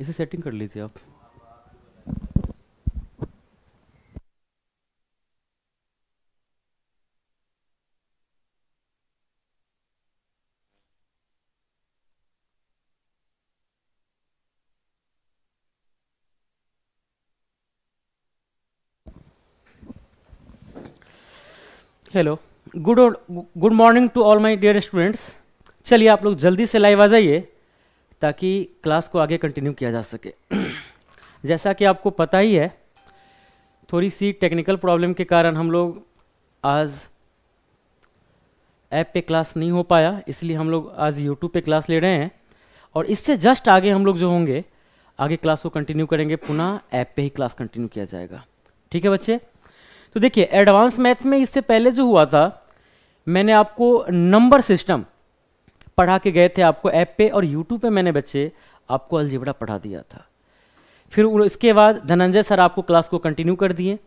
इसे सेटिंग कर लीजिए आप hello good good morning to all my dear students चलिए आप लोग जल्दी से लाइव आ जाइए ताकि क्लास को आगे कंटिन्यू किया जा सके जैसा कि आपको पता ही है थोड़ी सी टेक्निकल प्रॉब्लम के कारण हम लोग आज ऐप पे क्लास नहीं हो पाया इसलिए हम लोग आज यूट्यूब पे क्लास ले रहे हैं और इससे जस्ट आगे हम लोग जो होंगे आगे क्लास को कंटिन्यू करेंगे पुनः ऐप पे ही क्लास कंटिन्यू किया जाएगा ठीक है बच्चे तो देखिए एडवांस मैथ में इससे पहले जो हुआ था मैंने आपको नंबर सिस्टम पढ़ा के गए थे आपको ऐप पे और यूट्यूब पे मैंने बच्चे आपको अलजिबड़ा पढ़ा दिया था फिर इसके बाद धनंजय सर आपको क्लास को कंटिन्यू कर दिए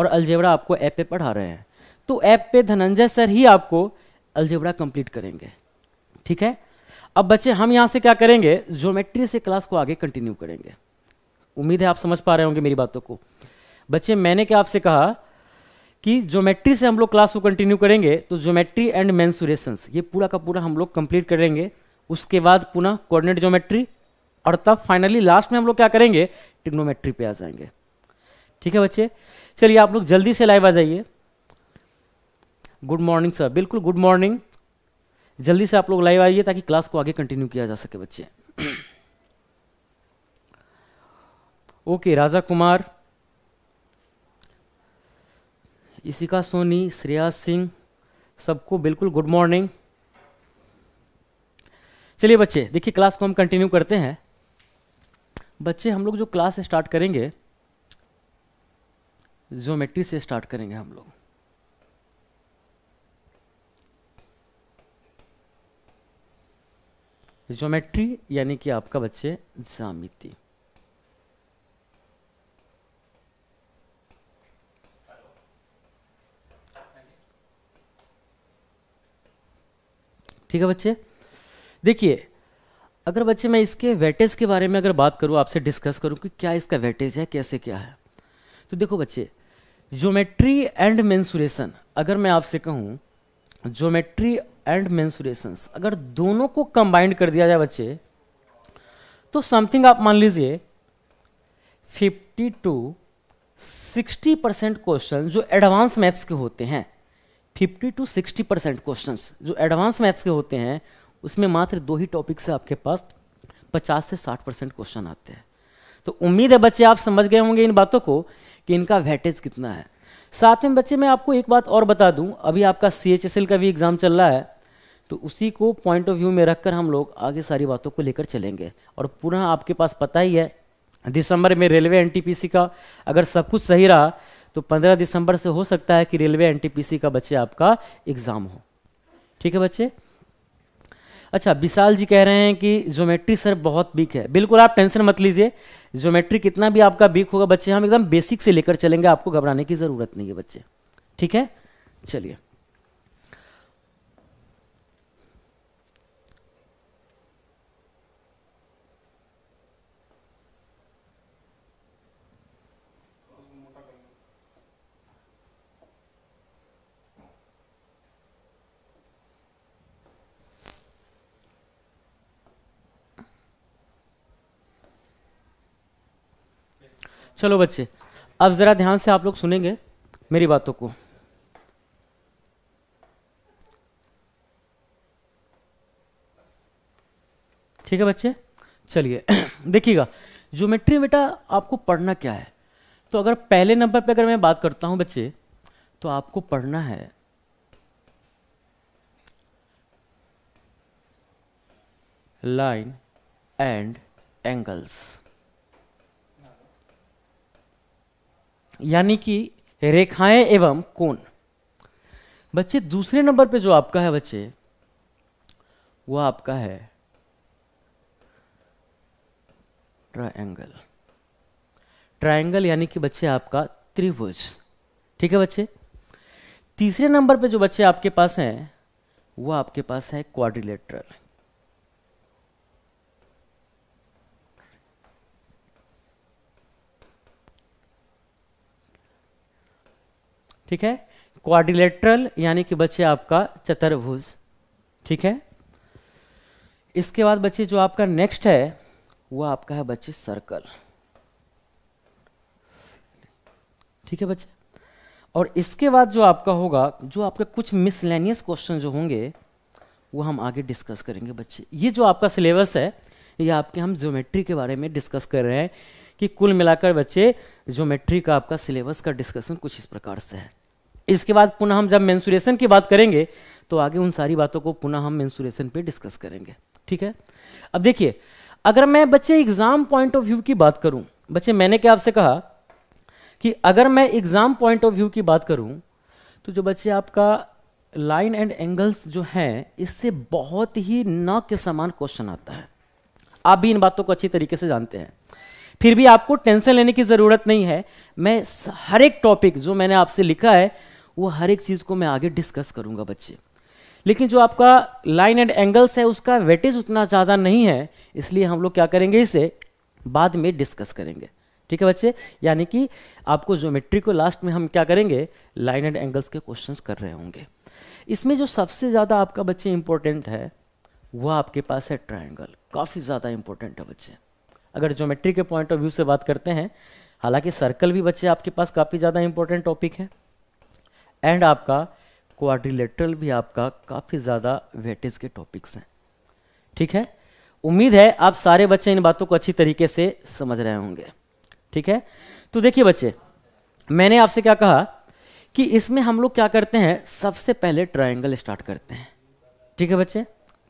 और अलजेबड़ा आपको ऐप पे पढ़ा रहे हैं तो ऐप पे धनंजय सर ही आपको अलजेबड़ा कंप्लीट करेंगे ठीक है अब बच्चे हम यहाँ से क्या करेंगे ज्योमेट्री से क्लास को आगे कंटिन्यू करेंगे उम्मीद है आप समझ पा रहे होंगे मेरी बातों को बच्चे मैंने क्या आपसे कहा कि ज्योमेट्री से हम लोग क्लास को कंटिन्यू करेंगे तो ज्योमेट्री एंड मैंसुरेशंस ये पूरा का पूरा हम लोग कंप्लीट करेंगे उसके बाद पुनः कोऑर्डिनेट ज्योमेट्री और तब फाइनली लास्ट में हम लोग क्या करेंगे टिक्नोमेट्री पे आ जाएंगे ठीक है बच्चे चलिए आप लोग जल्दी से लाइव आ जाइए गुड मॉर्निंग सर बिल्कुल गुड मॉर्निंग जल्दी से आप लोग लाइव आइए ताकि क्लास को आगे कंटिन्यू किया जा सके बच्चे ओके राजा कुमार इशिका सोनी श्रेया सिंह सबको बिल्कुल गुड मॉर्निंग चलिए बच्चे देखिए क्लास को हम कंटिन्यू करते हैं बच्चे हम लोग जो क्लास स्टार्ट करेंगे ज्योमेट्री से स्टार्ट करेंगे हम लोग ज्योमेट्री यानी कि आपका बच्चे जामिति ठीक है बच्चे देखिए अगर बच्चे मैं इसके वेटेज के बारे में अगर बात करूँ आपसे डिस्कस करूँ कि क्या इसका वेटेज है कैसे क्या है तो देखो बच्चे ज्योमेट्री एंड मेंसुरेशन अगर मैं आपसे कहूँ ज्योमेट्री एंड मैंसुरेशन अगर दोनों को कंबाइंड कर दिया जाए बच्चे तो समथिंग आप मान लीजिए 50 टू 60 परसेंट क्वेश्चन जो एडवांस मैथ्स के होते हैं fifty to sixty percent question जो एडवांस मैथ्स के होते हैं उसमें मात्र दो ही टॉपिक से आपके पास पचास से साठ परसेंट क्वेश्चन आते हैं तो उम्मीद है बच्चे आप समझ गए होंगे इन बातों को कि इनका वेटेज कितना है साथ में बच्चे मैं आपको एक बात और बता दूं अभी आपका सी का भी एग्ज़ाम चल रहा है तो उसी को पॉइंट ऑफ व्यू में रखकर हम लोग आगे सारी बातों को लेकर चलेंगे और पुनः आपके पास पता ही है दिसंबर में रेलवे एनटीपीसी का अगर सब कुछ सही रहा तो 15 दिसंबर से हो सकता है कि रेलवे एनटीपीसी का बच्चे आपका एग्जाम हो ठीक है बच्चे अच्छा विशाल जी कह रहे हैं कि ज्योमेट्री सर बहुत वीक है बिल्कुल आप टेंशन मत लीजिए ज्योमेट्री कितना भी आपका वीक होगा बच्चे हम एकदम बेसिक से लेकर चलेंगे आपको घबराने की ज़रूरत नहीं है बच्चे ठीक है चलिए चलो बच्चे अब ज़रा ध्यान से आप लोग सुनेंगे मेरी बातों को ठीक है बच्चे चलिए देखिएगा ज्योमेट्री बेटा आपको पढ़ना क्या है तो अगर पहले नंबर पे अगर मैं बात करता हूं बच्चे तो आपको पढ़ना है लाइन एंड एंगल्स यानी कि रेखाएं एवं कोण बच्चे दूसरे नंबर पे जो आपका है बच्चे वह आपका है ट्रायंगल ट्रायंगल यानी कि बच्चे आपका त्रिभुज ठीक है बच्चे तीसरे नंबर पे जो बच्चे आपके पास हैं वो आपके पास है क्वाड्रिलेटरल ठीक है क्वाड्रिलेटरल यानी कि बच्चे आपका चतुर्भुज ठीक है इसके बाद बच्चे जो आपका नेक्स्ट है वो आपका है बच्चे सर्कल ठीक है बच्चे और इसके बाद जो आपका होगा जो आपके कुछ मिसलेनियस क्वेश्चन जो होंगे वो हम आगे डिस्कस करेंगे बच्चे ये जो आपका सिलेबस है ये आपके हम ज्योमेट्री के बारे में डिस्कस कर रहे हैं कि कुल मिलाकर बच्चे ज्योमेट्री का आपका सिलेबस का डिस्कशन कुछ इस प्रकार से है इसके बाद पुनः हम जब मेन्सुरेशन की बात करेंगे तो आगे उन सारी बातों को पुनः हम मेन्सुरेशन पे डिस्कस करेंगे ठीक है अब देखिए अगर मैं बच्चे एग्जाम पॉइंट ऑफ व्यू की बात करूं बच्चे मैंने क्या आपसे कहा कि अगर मैं एग्जाम पॉइंट ऑफ व्यू की बात करूं तो जो बच्चे आपका लाइन एंड एंगल्स जो हैं इससे बहुत ही न के समान क्वेश्चन आता है आप भी इन बातों को अच्छी तरीके से जानते हैं फिर भी आपको टेंशन लेने की ज़रूरत नहीं है मैं हर एक टॉपिक जो मैंने आपसे लिखा है वो हर एक चीज़ को मैं आगे डिस्कस करूँगा बच्चे लेकिन जो आपका लाइन एंड एंगल्स है उसका वेटेज उतना ज़्यादा नहीं है इसलिए हम लोग क्या करेंगे इसे बाद में डिस्कस करेंगे ठीक है बच्चे यानी कि आपको ज्योमेट्री को लास्ट में हम क्या करेंगे लाइन एंड एंगल्स के क्वेश्चंस कर रहे होंगे इसमें जो सबसे ज़्यादा आपका बच्चे इंपॉर्टेंट है वह आपके पास है ट्राइंगल काफ़ी ज़्यादा इंपॉर्टेंट है बच्चे अगर ज्योमेट्री के पॉइंट ऑफ व्यू से बात करते हैं हालांकि सर्कल भी बच्चे आपके पास काफ़ी ज़्यादा इंपॉर्टेंट टॉपिक है एंड आपका क्वाड्रिलेटरल भी आपका काफ़ी ज़्यादा वेटेज के टॉपिक्स हैं ठीक है उम्मीद है आप सारे बच्चे इन बातों को अच्छी तरीके से समझ रहे होंगे ठीक है तो देखिए बच्चे मैंने आपसे क्या कहा कि इसमें हम लोग क्या करते हैं सबसे पहले ट्रायंगल स्टार्ट करते हैं ठीक है बच्चे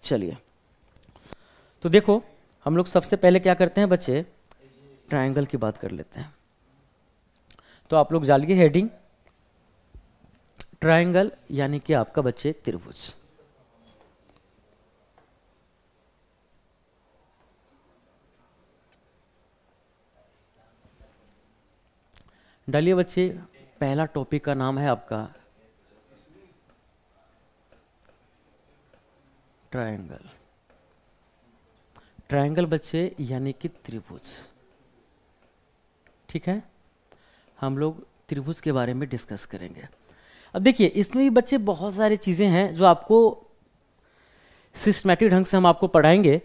चलिए तो देखो हम लोग सबसे पहले क्या करते हैं बच्चे ट्रायंगल की बात कर लेते हैं तो आप लोग जालिए हेडिंग ट्रायंगल यानी कि आपका बच्चे त्रिभुज डालिए बच्चे पहला टॉपिक का नाम है आपका ट्रायंगल ट्रायंगल बच्चे यानी कि त्रिभुज ठीक है हम लोग त्रिभुज के बारे में डिस्कस करेंगे अब देखिए इसमें भी बच्चे बहुत सारी चीज़ें हैं जो आपको सिस्टमेटिक ढंग से हम आपको पढ़ाएंगे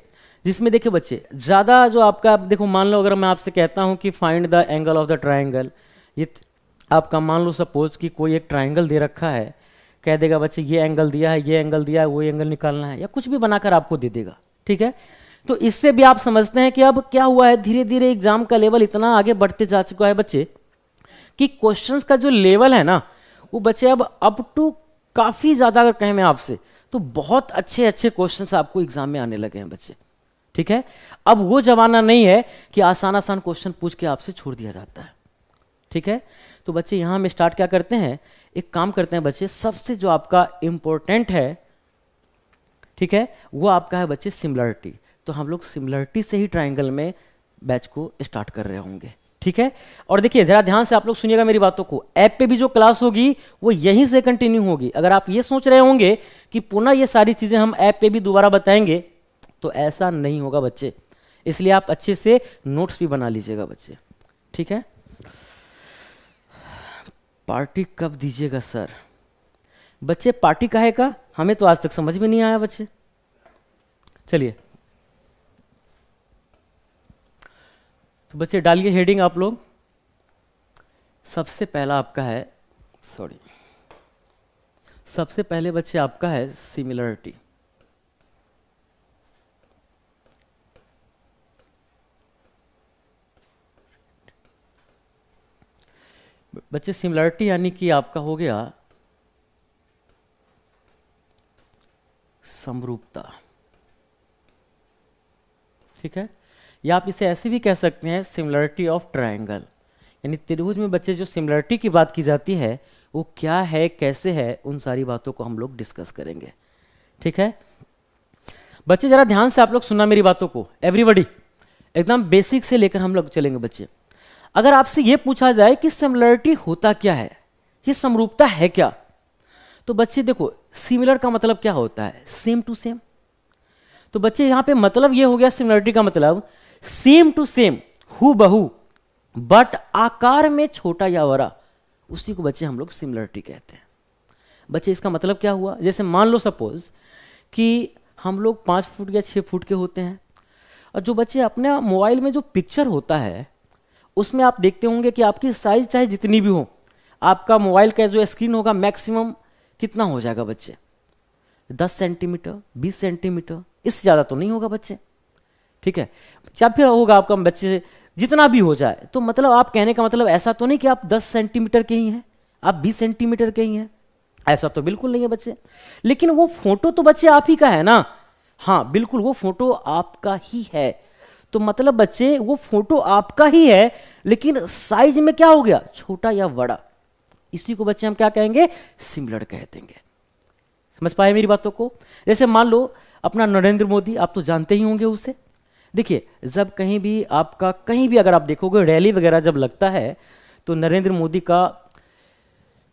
जिसमें देखिए बच्चे ज़्यादा जो आपका देखो मान लो अगर मैं आपसे कहता हूँ कि find the angle of the triangle ये आपका मान लो सपोज कि कोई एक ट्राइंगल दे रखा है कह देगा बच्चे ये एंगल दिया है ये एंगल दिया है वो एंगल निकालना है या कुछ भी बनाकर आपको दे देगा ठीक है तो इससे भी आप समझते हैं कि अब क्या हुआ है धीरे धीरे एग्जाम का लेवल इतना आगे बढ़ते जा चुका है बच्चे कि क्वेश्चंस का जो लेवल है ना वो बच्चे अब अप टू काफ़ी ज़्यादा अगर कहें मैं आपसे तो बहुत अच्छे अच्छे क्वेश्चन आपको एग्जाम में आने लगे हैं बच्चे ठीक है अब वो जमाना नहीं है कि आसान आसान क्वेश्चन पूछ के आपसे छोड़ दिया जाता है ठीक है तो बच्चे यहां हम स्टार्ट क्या करते हैं एक काम करते हैं बच्चे सबसे जो आपका इम्पोर्टेंट है ठीक है वो आपका है बच्चे सिमिलरिटी तो हम लोग सिमिलरिटी से ही ट्राइंगल में बैच को स्टार्ट कर रहे होंगे ठीक है और देखिए जरा ध्यान से आप लोग सुनिएगा मेरी बातों को ऐप पे भी जो क्लास होगी वो यहीं से कंटिन्यू होगी अगर आप ये सोच रहे होंगे कि पुनः ये सारी चीज़ें हम ऐप पे भी दोबारा बताएंगे तो ऐसा नहीं होगा बच्चे इसलिए आप अच्छे से नोट्स भी बना लीजिएगा बच्चे ठीक है पार्टी कब दीजिएगा सर बच्चे पार्टी कहेगा हमें तो आज तक समझ में नहीं आया बच्चे चलिए तो बच्चे डालिए हेडिंग आप लोग सबसे पहला आपका है सॉरी सबसे पहले बच्चे आपका है सिमिलरिटी बच्चे सिमिलरिटी यानी कि आपका हो गया समरूपता ठीक है या आप इसे ऐसे भी कह सकते हैं सिमिलरिटी ऑफ ट्राइंगल यानी त्रिभुज में बच्चे जो सिमिलरिटी की बात की जाती है वो क्या है कैसे है उन सारी बातों को हम लोग डिस्कस करेंगे ठीक है बच्चे जरा ध्यान से आप लोग सुनना मेरी बातों को एवरीबडी एकदम बेसिक से लेकर हम लोग चलेंगे बच्चे अगर आपसे ये पूछा जाए कि सिमिलरिटी होता क्या है ये समरूपता है क्या तो बच्चे देखो सिमिलर का मतलब क्या होता है सेम टू सेम तो बच्चे यहां पे मतलब ये हो गया सिमिलरिटी का मतलब सेम टू सेम हु बहु बट आकार में छोटा या बड़ा उसी को बच्चे हम लोग सिमिलरिटी कहते हैं बच्चे इसका मतलब क्या हुआ जैसे मान लो सपोज कि हम लोग पाँच फुट या छः फुट के होते हैं और जो बच्चे अपने मोबाइल में जो पिक्चर होता है उसमें आप देखते होंगे कि आपकी साइज चाहे जितनी भी हो आपका मोबाइल का जो स्क्रीन होगा मैक्सिमम कितना हो जाएगा बच्चे दस सेंटीमीटर बीस सेंटीमीटर इससे ज़्यादा तो नहीं होगा बच्चे ठीक है या फिर होगा आपका बच्चे से जितना भी हो जाए तो मतलब आप कहने का मतलब ऐसा तो नहीं कि आप 10 सेंटीमीटर के ही हैं आप 20 सेंटीमीटर के ही हैं ऐसा तो बिल्कुल नहीं है बच्चे लेकिन वो फोटो तो बच्चे आप ही का है ना हाँ बिल्कुल वो फोटो आपका ही है तो मतलब बच्चे वो फोटो आपका ही है लेकिन साइज में क्या हो गया छोटा या बड़ा इसी को बच्चे हम क्या कहेंगे सिमिलर कह देंगे समझ पाए मेरी बातों को जैसे मान लो अपना नरेंद्र मोदी आप तो जानते ही होंगे उसे देखिए जब कहीं भी आपका कहीं भी अगर आप देखोगे रैली वगैरह जब लगता है तो नरेंद्र मोदी का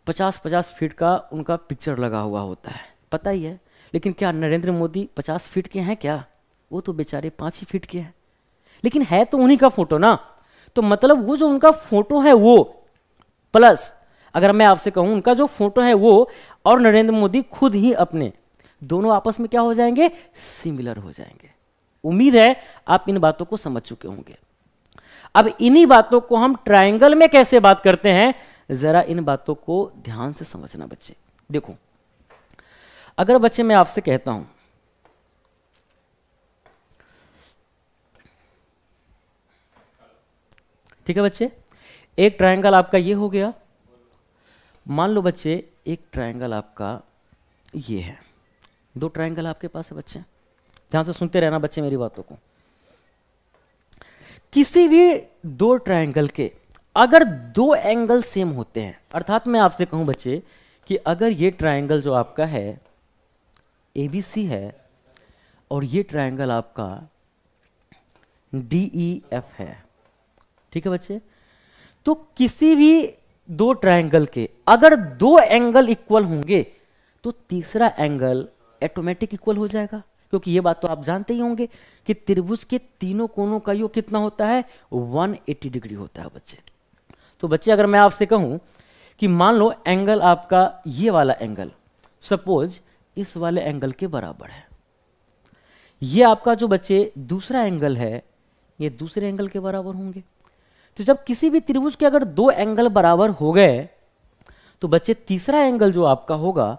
पचास पचास फीट का उनका पिक्चर लगा हुआ होता है पता ही है लेकिन क्या नरेंद्र मोदी पचास फीट के हैं क्या वो तो बेचारे पाँच ही फीट के हैं लेकिन है तो उन्हीं का फोटो ना तो मतलब वो जो उनका फोटो है वो प्लस अगर मैं आपसे कहूं उनका जो फोटो है वो और नरेंद्र मोदी खुद ही अपने दोनों आपस में क्या हो जाएंगे सिमिलर हो जाएंगे उम्मीद है आप इन बातों को समझ चुके होंगे अब इन्हीं बातों को हम ट्रायंगल में कैसे बात करते हैं जरा इन बातों को ध्यान से समझना बच्चे देखो अगर बच्चे मैं आपसे कहता हूं ठीक है बच्चे एक ट्रायंगल आपका ये हो गया मान लो बच्चे एक ट्रायंगल आपका ये है दो ट्रायंगल आपके पास है बच्चे ध्यान से सुनते रहना बच्चे मेरी बातों को किसी भी दो ट्रायंगल के अगर दो एंगल सेम होते हैं अर्थात मैं आपसे कहूं बच्चे कि अगर ये ट्रायंगल जो आपका है ए बी सी है और ये ट्रायंगल आपका डी एफ e, है ठीक है बच्चे तो किसी भी दो ट्रायंगल के अगर दो एंगल इक्वल होंगे तो तीसरा एंगल ऑटोमेटिक इक्वल हो जाएगा क्योंकि ये बात तो आप जानते ही होंगे कि त्रिभुज के तीनों कोनों का योग कितना होता है 180 डिग्री होता है बच्चे तो बच्चे अगर मैं आपसे कहूं कि मान लो एंगल आपका ये वाला एंगल सपोज इस वाले एंगल के बराबर है ये आपका जो बच्चे दूसरा एंगल है ये दूसरे एंगल के बराबर होंगे तो जब किसी भी त्रिभुज के अगर दो एंगल बराबर हो गए तो बच्चे तीसरा एंगल जो आपका होगा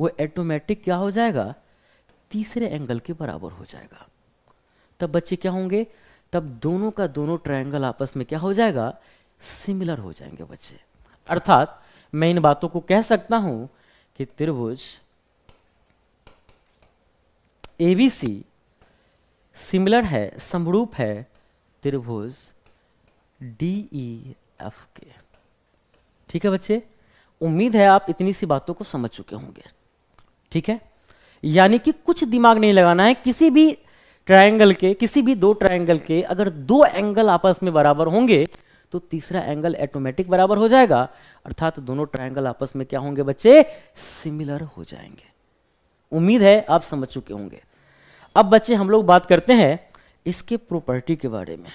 वो ऑटोमेटिक क्या हो जाएगा तीसरे एंगल के बराबर हो जाएगा तब बच्चे क्या होंगे तब दोनों का दोनों ट्रायंगल आपस में क्या हो जाएगा सिमिलर हो जाएंगे बच्चे अर्थात मैं इन बातों को कह सकता हूं कि त्रिभुज एबीसी सिमिलर है समरूप है त्रिभुज डी एफ e के ठीक है बच्चे उम्मीद है आप इतनी सी बातों को समझ चुके होंगे ठीक है यानी कि कुछ दिमाग नहीं लगाना है किसी भी ट्रायंगल के किसी भी दो ट्रायंगल के अगर दो एंगल आपस में बराबर होंगे तो तीसरा एंगल ऑटोमेटिक बराबर हो जाएगा अर्थात तो दोनों ट्रायंगल आपस में क्या होंगे बच्चे सिमिलर हो जाएंगे उम्मीद है आप समझ चुके होंगे अब बच्चे हम लोग बात करते हैं इसके प्रॉपर्टी के बारे में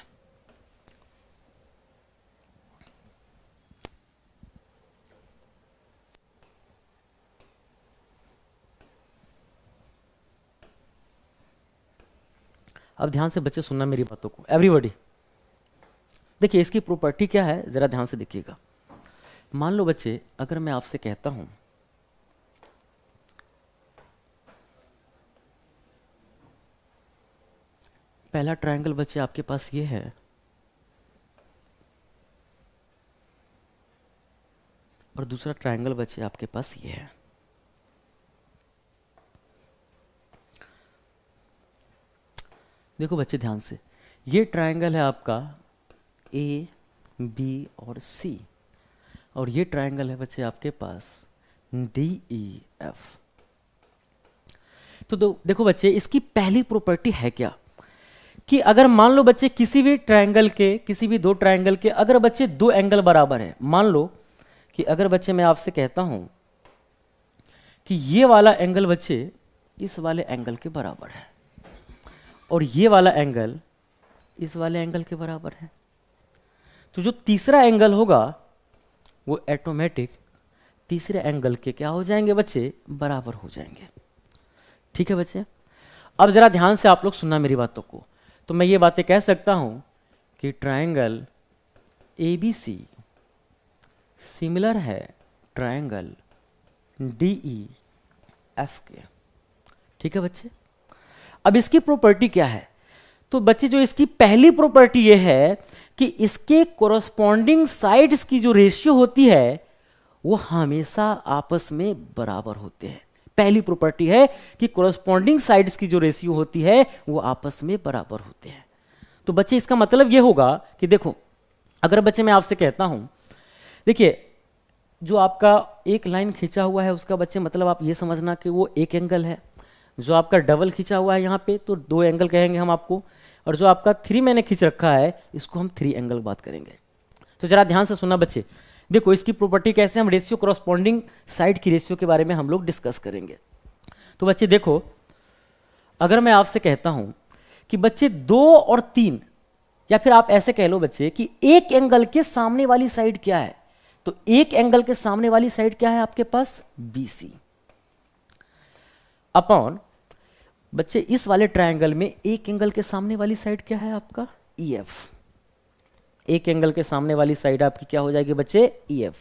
अब ध्यान से बच्चे सुनना मेरी बातों को एवरीबडी देखिए इसकी प्रॉपर्टी क्या है ज़रा ध्यान से देखिएगा मान लो बच्चे अगर मैं आपसे कहता हूं पहला ट्रायंगल बच्चे आपके पास ये है और दूसरा ट्रायंगल बच्चे आपके पास ये है देखो बच्चे ध्यान से ये ट्रायंगल है आपका ए बी और सी और ये ट्रायंगल है बच्चे आपके पास डी ई एफ तो दो, देखो बच्चे इसकी पहली प्रॉपर्टी है क्या कि अगर मान लो बच्चे किसी भी ट्रायंगल के किसी भी दो ट्रायंगल के अगर बच्चे दो एंगल बराबर है मान लो कि अगर बच्चे मैं आपसे कहता हूं कि ये वाला एंगल बच्चे इस वाले एंगल के बराबर है और ये वाला एंगल इस वाले एंगल के बराबर है तो जो तीसरा एंगल होगा वो एटोमेटिक तीसरे एंगल के क्या हो जाएंगे बच्चे बराबर हो जाएंगे ठीक है बच्चे अब जरा ध्यान से आप लोग सुनना मेरी बातों को तो मैं ये बातें कह सकता हूं कि triangle A B C similar है ट्राइंगल डी ई एफ के ठीक है बच्चे अब इसकी प्रॉपर्टी क्या है तो बच्चे जो इसकी पहली प्रॉपर्टी ये है कि इसके कोरस्पॉन्डिंग साइड्स की जो रेशियो होती है वो हमेशा आपस में बराबर होते हैं पहली प्रॉपर्टी है कि कोरस्पॉन्डिंग साइड्स की जो रेशियो होती है वो आपस में बराबर होते हैं तो बच्चे इसका मतलब ये होगा कि देखो अगर बच्चे मैं आपसे कहता हूं देखिए जो आपका एक लाइन खींचा हुआ है उसका बच्चे मतलब आप ये समझना कि वो एक एंगल है जो आपका डबल खींचा हुआ है यहाँ पे तो दो एंगल कहेंगे हम आपको और जो आपका थ्री मैंने खींच रखा है इसको हम थ्री एंगल बात करेंगे तो जरा ध्यान से सुना बच्चे देखो इसकी प्रॉपर्टी कैसे हम रेशियो कॉरस्पॉन्डिंग साइड की रेशियो के बारे में हम लोग डिस्कस करेंगे तो बच्चे देखो अगर मैं आपसे कहता हूं कि बच्चे दो और तीन या फिर आप ऐसे कह लो बच्चे कि एक एंगल के सामने वाली साइड क्या है तो एक एंगल के सामने वाली साइड क्या है आपके पास बी सी अपॉन बच्चे इस वाले ट्रायंगल में एक एंगल के सामने वाली साइड क्या है आपका ई e एफ एक एंगल के सामने वाली साइड आपकी क्या हो जाएगी बच्चे ई e एफ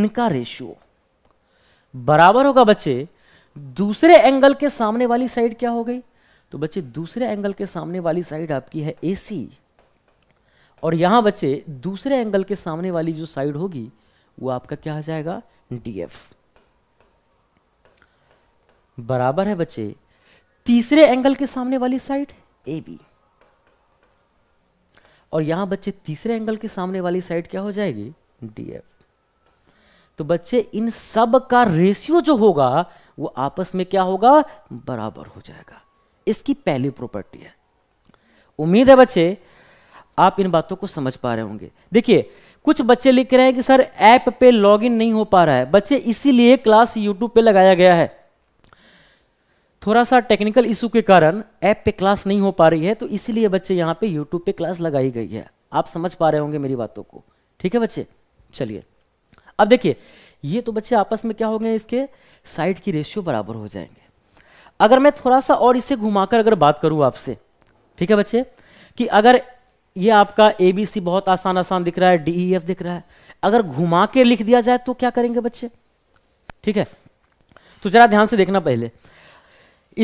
इनका रेशियो बराबर होगा बच्चे दूसरे एंगल के सामने वाली साइड क्या हो गई तो बच्चे दूसरे एंगल के सामने वाली साइड आपकी है ए सी और यहां बच्चे दूसरे एंगल के सामने वाली जो साइड होगी वो आपका क्या हो जाएगा डी एफ बराबर है बच्चे तीसरे एंगल के सामने वाली साइड ए बी और यहां बच्चे तीसरे एंगल के सामने वाली साइड क्या हो जाएगी डी एफ तो बच्चे इन सब का रेशियो जो होगा वो आपस में क्या होगा बराबर हो जाएगा इसकी पहली प्रॉपर्टी है उम्मीद है बच्चे आप इन बातों को समझ पा रहे होंगे देखिए कुछ बच्चे लिख रहे हैं कि सर ऐप पे लॉगिन नहीं हो पा रहा है बच्चे इसीलिए क्लास यूट्यूब पे लगाया गया है थोड़ा सा टेक्निकल इशू के कारण ऐप पे क्लास नहीं हो पा रही है तो इसीलिए बच्चे यहाँ पे यूट्यूब पे क्लास लगाई गई है आप समझ पा रहे होंगे मेरी बातों को ठीक है बच्चे चलिए अब देखिए ये तो बच्चे आपस में क्या हो गए इसके साइड की रेशियो बराबर हो जाएंगे अगर मैं थोड़ा सा और इसे घुमाकर अगर बात करूं आपसे ठीक है बच्चे कि अगर ये आपका ए बी सी बहुत आसान आसान दिख रहा है डी ई एफ दिख रहा है अगर घुमा के लिख दिया जाए तो क्या करेंगे बच्चे ठीक है तो जरा ध्यान से देखना पहले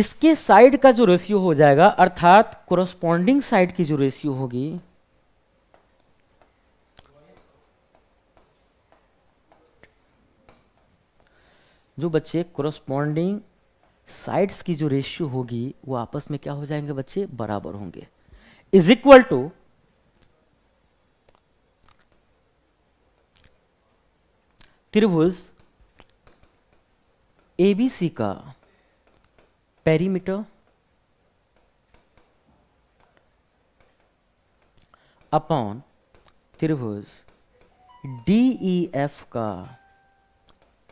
इसके साइड का जो रेशियो हो जाएगा अर्थात कोरोस्पॉन्डिंग साइड की जो रेशियो होगी जो बच्चे कोरोस्पॉन्डिंग साइड्स की जो रेशियो होगी वो आपस में क्या हो जाएंगे बच्चे बराबर होंगे इज इक्वल टू त्रिभुज एबीसी का perimeter अपॉन त्रिभुज डी ई एफ का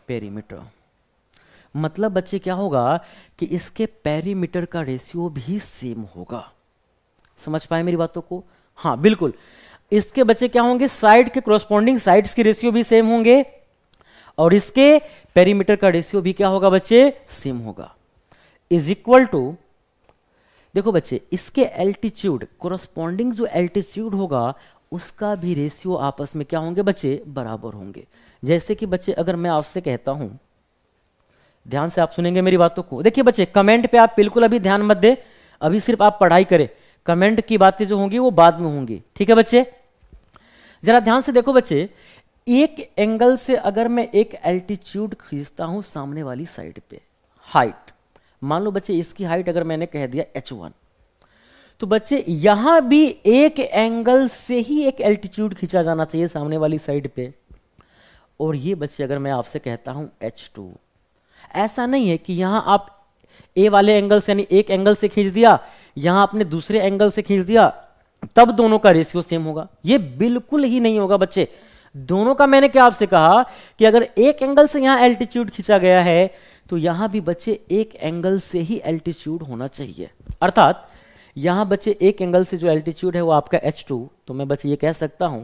पेरीमीटर मतलब बच्चे क्या होगा कि इसके पेरीमीटर का रेशियो भी सेम होगा समझ पाए मेरी बातों को हाँ बिल्कुल इसके बच्चे क्या होंगे साइड के क्रोस्पॉन्डिंग साइड्स के रेशियो भी सेम होंगे और इसके पेरीमीटर का रेशियो भी क्या होगा बच्चे सेम होगा इज इक्वल टू देखो बच्चे इसके एल्टीट्यूड कोरस्पॉन्डिंग जो एल्टीट्यूड होगा उसका भी रेशियो आपस में क्या होंगे बच्चे बराबर होंगे जैसे कि बच्चे अगर मैं आपसे कहता हूं ध्यान से आप सुनेंगे मेरी बातों को देखिए बच्चे कमेंट पे आप बिल्कुल अभी ध्यान मत दे अभी सिर्फ आप पढ़ाई करें कमेंट की बातें जो होंगी वो बाद में होंगी ठीक है बच्चे जरा ध्यान से देखो बच्चे एक एंगल से अगर मैं एक एल्टीट्यूड खींचता हूं सामने वाली साइड पे हाइट मान लो बच्चे इसकी हाइट अगर मैंने कह दिया एच वन तो बच्चे यहां भी एक एंगल से ही एक एल्टीट्यूड खींचा जाना चाहिए सामने वाली साइड पे और ये बच्चे अगर मैं आपसे कहता हूं एच टू ऐसा नहीं है कि यहां आप ए वाले एंगल से यानी एक एंगल से खींच दिया यहां आपने दूसरे एंगल से खींच दिया तब दोनों का रेशियो सेम होगा ये बिल्कुल ही नहीं होगा बच्चे दोनों का मैंने क्या आपसे कहा कि अगर एक एंगल से यहां एल्टीट्यूड खींचा गया है तो यहां भी बच्चे एक एंगल से ही एल्टीट्यूड होना चाहिए अर्थात यहां बच्चे एक एंगल से जो एल्टीट्यूड है वो आपका एच टू तो मैं बच्चे ये कह सकता हूं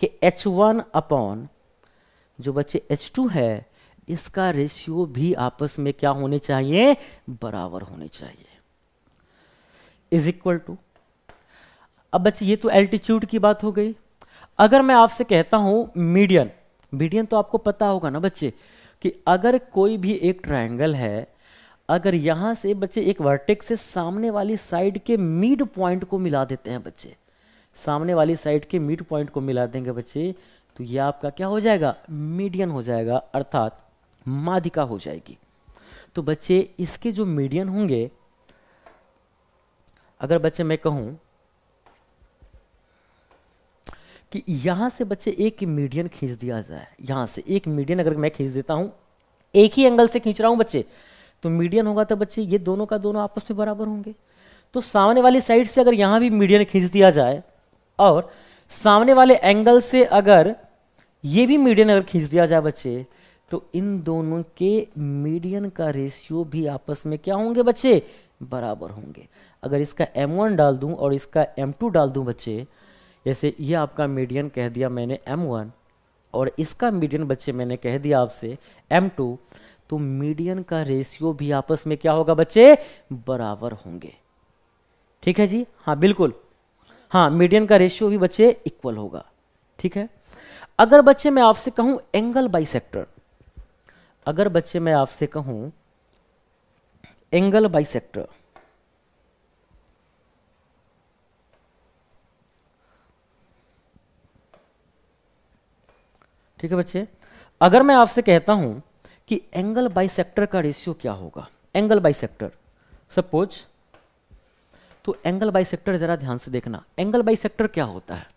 कि एच वन अपॉन जो बच्चे एच टू है इसका रेशियो भी आपस में क्या होने चाहिए बराबर होने चाहिए इज इक्वल टू अब बच्चे ये तो एल्टीट्यूड की बात हो गई अगर मैं आपसे कहता हूं मीडियन मीडियन तो आपको पता होगा ना बच्चे कि अगर कोई भी एक ट्रायंगल है अगर यहाँ से बच्चे एक वर्टेक्स से सामने वाली साइड के मिड पॉइंट को मिला देते हैं बच्चे सामने वाली साइड के मिड पॉइंट को मिला देंगे बच्चे तो ये आपका क्या हो जाएगा मीडियन हो जाएगा अर्थात माधिका हो जाएगी तो बच्चे इसके जो मीडियन होंगे अगर बच्चे मैं कहूँ कि यहाँ से बच्चे एक मीडियन खींच दिया जाए यहाँ से एक मीडियन अगर मैं खींच देता हूँ एक ही एंगल से खींच रहा हूँ बच्चे तो मीडियन होगा तो बच्चे ये दोनों का दोनों आपस में बराबर होंगे तो सामने वाली साइड से अगर यहाँ भी मीडियन खींच दिया जाए और सामने वाले एंगल से अगर ये भी मीडियन अगर खींच दिया जाए बच्चे तो इन दोनों के मीडियन का रेशियो भी आपस में क्या होंगे बच्चे बराबर होंगे अगर इसका M1 डाल दूं और इसका M2 डाल दूं बच्चे जैसे ये आपका मीडियन कह दिया मैंने एम वन और इसका मीडियन बच्चे मैंने कह दिया आपसे एम टू तो मीडियन का रेशियो भी आपस में क्या होगा बच्चे बराबर होंगे ठीक है जी हाँ बिल्कुल हाँ मीडियन का रेशियो भी बच्चे इक्वल होगा ठीक है अगर बच्चे मैं आपसे कहूं एंगल सेक्टर अगर बच्चे मैं आपसे कहूं एंगल सेक्टर ठीक है बच्चे अगर मैं आपसे कहता हूं कि एंगल सेक्टर का रेशियो क्या होगा एंगल बाई सब सपोज तो एंगल सेक्टर जरा ध्यान से देखना एंगल सेक्टर क्या होता है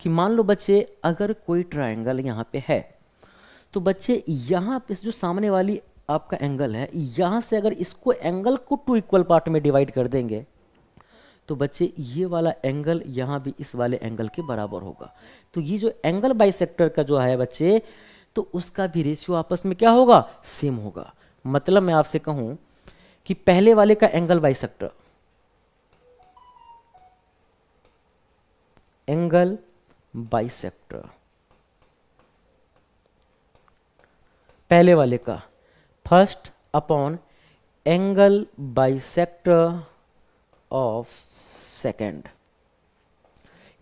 कि मान लो बच्चे अगर कोई ट्राइंगल यहां पे है तो बच्चे यहां पे जो सामने वाली आपका एंगल है यहां से अगर इसको एंगल को टू इक्वल पार्ट में डिवाइड कर देंगे तो बच्चे ये वाला एंगल यहाँ भी इस वाले एंगल के बराबर होगा तो ये जो एंगल सेक्टर का जो है बच्चे तो उसका भी रेशियो आपस में क्या होगा सेम होगा मतलब मैं आपसे कहूं कि पहले वाले का एंगल सेक्टर एंगल सेक्टर पहले वाले का first upon angle sector of second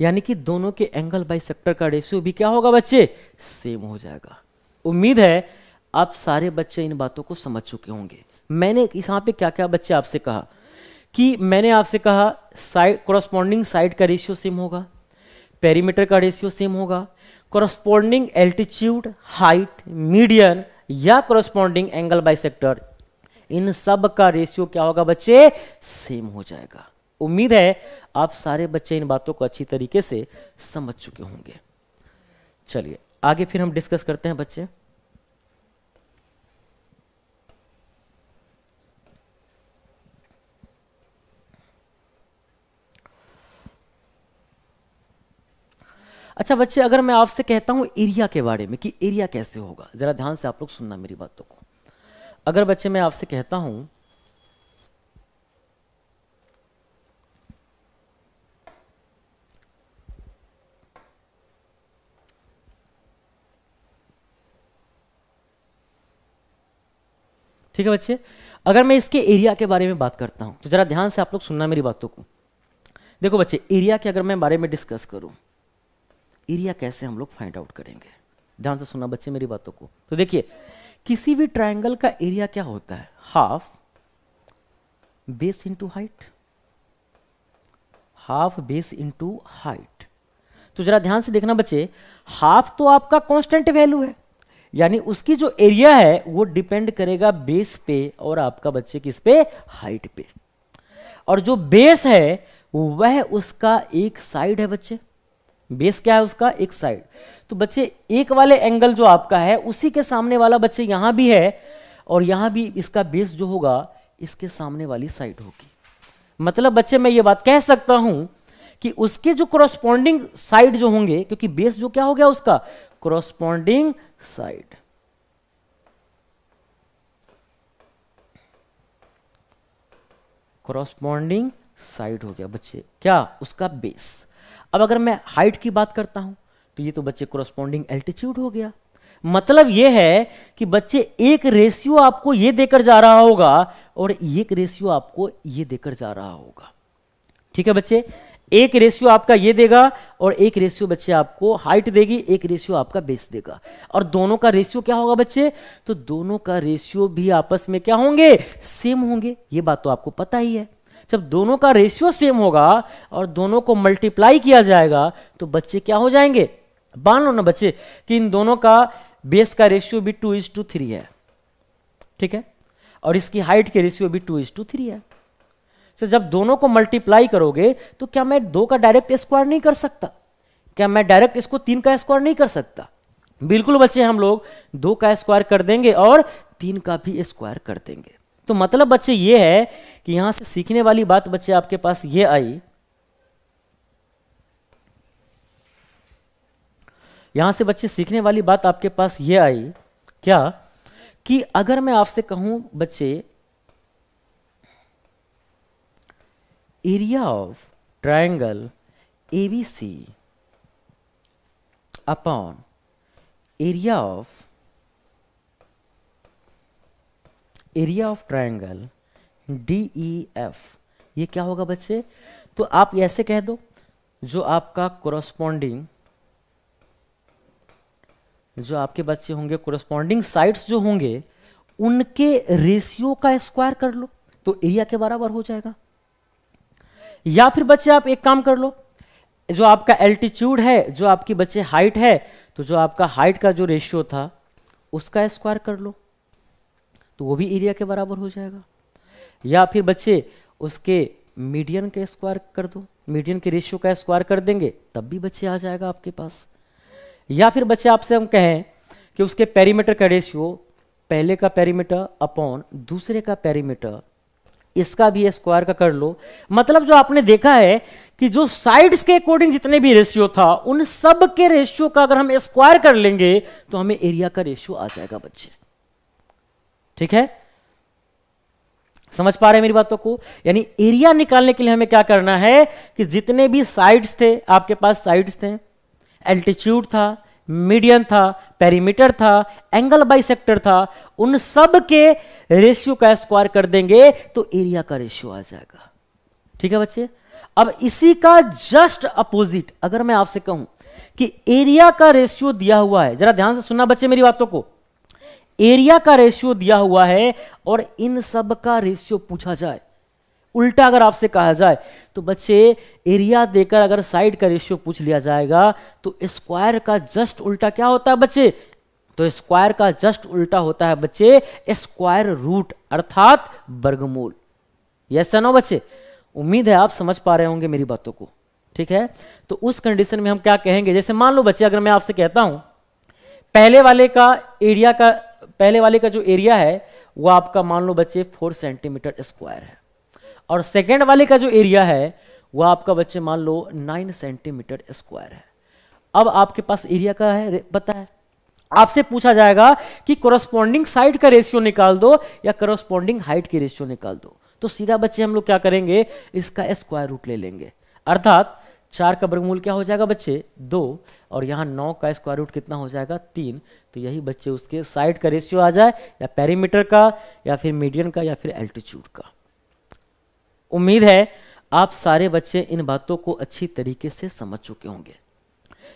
यानी कि दोनों के एंगल बाई सेक्टर का रेशियो भी क्या होगा बच्चे सेम हो जाएगा उम्मीद है आप सारे बच्चे इन बातों को समझ चुके होंगे मैंने इस पे क्या क्या बच्चे आपसे कहा कि मैंने आपसे कहा साइड कॉरस्पॉन्डिंग साइड का रेशियो सेम होगा पेरीमीटर का रेशियो सेम होगा कॉरस्पॉन्डिंग एल्टीट्यूड हाइट मीडियन या कॉरस्पॉन्डिंग एंगल बाई इन सब का रेशियो क्या होगा बच्चे सेम हो जाएगा उम्मीद है आप सारे बच्चे इन बातों को अच्छी तरीके से समझ चुके होंगे चलिए आगे फिर हम डिस्कस करते हैं बच्चे अच्छा बच्चे अगर मैं आपसे कहता हूं एरिया के बारे में कि एरिया कैसे होगा ज़रा ध्यान से आप लोग सुनना मेरी बातों को अगर बच्चे मैं आपसे कहता हूं ठीक है बच्चे अगर मैं इसके एरिया के बारे में बात करता हूं तो ज़रा ध्यान से आप लोग सुनना मेरी बातों को देखो बच्चे एरिया के अगर मैं बारे में डिस्कस करूं एरिया कैसे हम लोग फाइंड आउट करेंगे ध्यान से सुनना बच्चे मेरी बातों को तो देखिए किसी भी ट्राइंगल का एरिया क्या होता है half base into height half base into height तो जरा ध्यान से देखना बच्चे हाफ तो आपका कांस्टेंट वैल्यू है यानी उसकी जो एरिया है वो डिपेंड करेगा बेस पे और आपका बच्चे किस पे हाइट पे और जो बेस है वह उसका एक साइड है बच्चे बेस क्या है उसका एक साइड तो बच्चे एक वाले एंगल जो आपका है उसी के सामने वाला बच्चे यहां भी है और यहां भी इसका बेस जो होगा इसके सामने वाली साइड होगी मतलब बच्चे मैं ये बात कह सकता हूं कि उसके जो क्रॉस्पॉन्डिंग साइड जो होंगे क्योंकि बेस जो क्या हो गया उसका क्रॉस्पॉन्डिंग side. corresponding साइड हो गया बच्चे क्या उसका बेस अब अगर मैं हाइट की बात करता हूं तो ये तो बच्चे कॉरस्पॉन्डिंग एल्टीट्यूड हो गया मतलब ये है कि बच्चे एक रेशियो आपको ये देकर जा रहा होगा और एक रेशियो आपको ये देकर जा रहा होगा ठीक है बच्चे एक रेशियो आपका ये देगा और एक रेशियो बच्चे आपको हाइट देगी एक रेशियो आपका बेस देगा और दोनों का रेशियो क्या होगा बच्चे तो दोनों का रेशियो भी आपस में क्या होंगे सेम होंगे ये बात तो आपको पता ही है जब दोनों का रेशियो सेम होगा और दोनों को मल्टीप्लाई किया जाएगा तो बच्चे क्या हो जाएंगे मान लो ना बच्चे कि इन दोनों का बेस का रेशियो भी टू इज टू थ्री है ठीक है और इसकी हाइट के रेशियो भी टू इज टू थ्री है तो जब दोनों को मल्टीप्लाई करोगे तो क्या मैं दो का डायरेक्ट स्क्वायर नहीं कर सकता क्या मैं डायरेक्ट इसको तीन का स्क्वायर नहीं कर सकता बिल्कुल बच्चे हम लोग दो का स्क्वायर कर देंगे और तीन का भी स्क्वायर कर देंगे तो मतलब बच्चे ये है कि यहां से सीखने वाली बात बच्चे आपके पास ये आई यहां से बच्चे सीखने वाली बात आपके पास ये आई क्या कि अगर मैं आपसे कहूं बच्चे area of triangle ABC upon area of area of triangle D E F ये क्या होगा बच्चे तो आप ऐसे कह दो जो आपका कोरस्पॉन्डिंग जो आपके बच्चे होंगे कोरस्पॉन्डिंग साइड्स जो होंगे उनके रेशियो का स्क्वायर कर लो तो एरिया के बराबर हो जाएगा या फिर बच्चे आप एक काम कर लो जो आपका एल्टीट्यूड है जो आपकी बच्चे हाइट है तो जो आपका हाइट का जो रेशियो था उसका स्क्वायर कर लो तो वो भी एरिया के बराबर हो जाएगा या फिर बच्चे उसके मीडियन के स्क्वायर कर दो मीडियन के रेशियो का स्क्वायर कर देंगे तब भी बच्चे आ जाएगा आपके पास या फिर बच्चे आपसे हम कहें कि उसके पेरीमीटर का रेशियो पहले का पेरीमीटर अपॉन दूसरे का पेरीमीटर इसका भी स्क्वायर का कर लो मतलब जो आपने देखा है कि जो साइड्स के अकॉर्डिंग जितने भी रेशियो था उन सब के रेशियो का अगर हम स्क्वायर कर लेंगे तो हमें एरिया का रेशियो आ जाएगा बच्चे ठीक है समझ पा रहे हैं मेरी बातों को यानी एरिया निकालने के लिए हमें क्या करना है कि जितने भी साइड्स थे आपके पास साइड्स थे एल्टीट्यूड था मीडियन था पेरीमीटर था एंगल सेक्टर था उन सब के रेशियो का स्क्वायर कर देंगे तो एरिया का रेशियो आ जाएगा ठीक है बच्चे अब इसी का जस्ट अपोजिट अगर मैं आपसे कहूं कि एरिया का रेशियो दिया हुआ है जरा ध्यान से सुनना बच्चे मेरी बातों को एरिया का रेशियो दिया हुआ है और इन सब का रेशियो पूछा जाए उल्टा अगर आपसे कहा जाए तो बच्चे एरिया देकर अगर साइड का रेशियो पूछ लिया जाएगा तो स्क्वायर का जस्ट उल्टा क्या होता है बच्चे तो स्क्वायर का जस्ट उल्टा होता है बच्चे स्क्वायर रूट अर्थात वर्गमूल यस नो बच्चे उम्मीद है आप समझ पा रहे होंगे मेरी बातों को ठीक है तो उस कंडीशन में हम क्या कहेंगे जैसे मान लो बच्चे अगर मैं आपसे कहता हूं पहले वाले का एरिया का पहले वाले का जो एरिया है वो आपका मान लो बच्चे फोर सेंटीमीटर स्क्वायर है और सेकेंड वाले का जो एरिया है वह आपका बच्चे मान लो नाइन सेंटीमीटर स्क्वायर है अब आपके पास एरिया का है पता है आपसे पूछा जाएगा कि कोरोस्पॉन्डिंग साइड का रेशियो निकाल दो या कोरोस्पॉन्डिंग हाइट की रेशियो निकाल दो तो सीधा बच्चे हम लोग क्या करेंगे इसका स्क्वायर रूट ले लेंगे अर्थात चार का वर्गमूल क्या हो जाएगा बच्चे दो और यहाँ नौ का स्क्वायर रूट कितना हो जाएगा तीन तो यही बच्चे उसके साइड का रेशियो आ जाए या पेरीमीटर का या फिर मीडियन का या फिर एल्टीट्यूड का उम्मीद है आप सारे बच्चे इन बातों को अच्छी तरीके से समझ चुके होंगे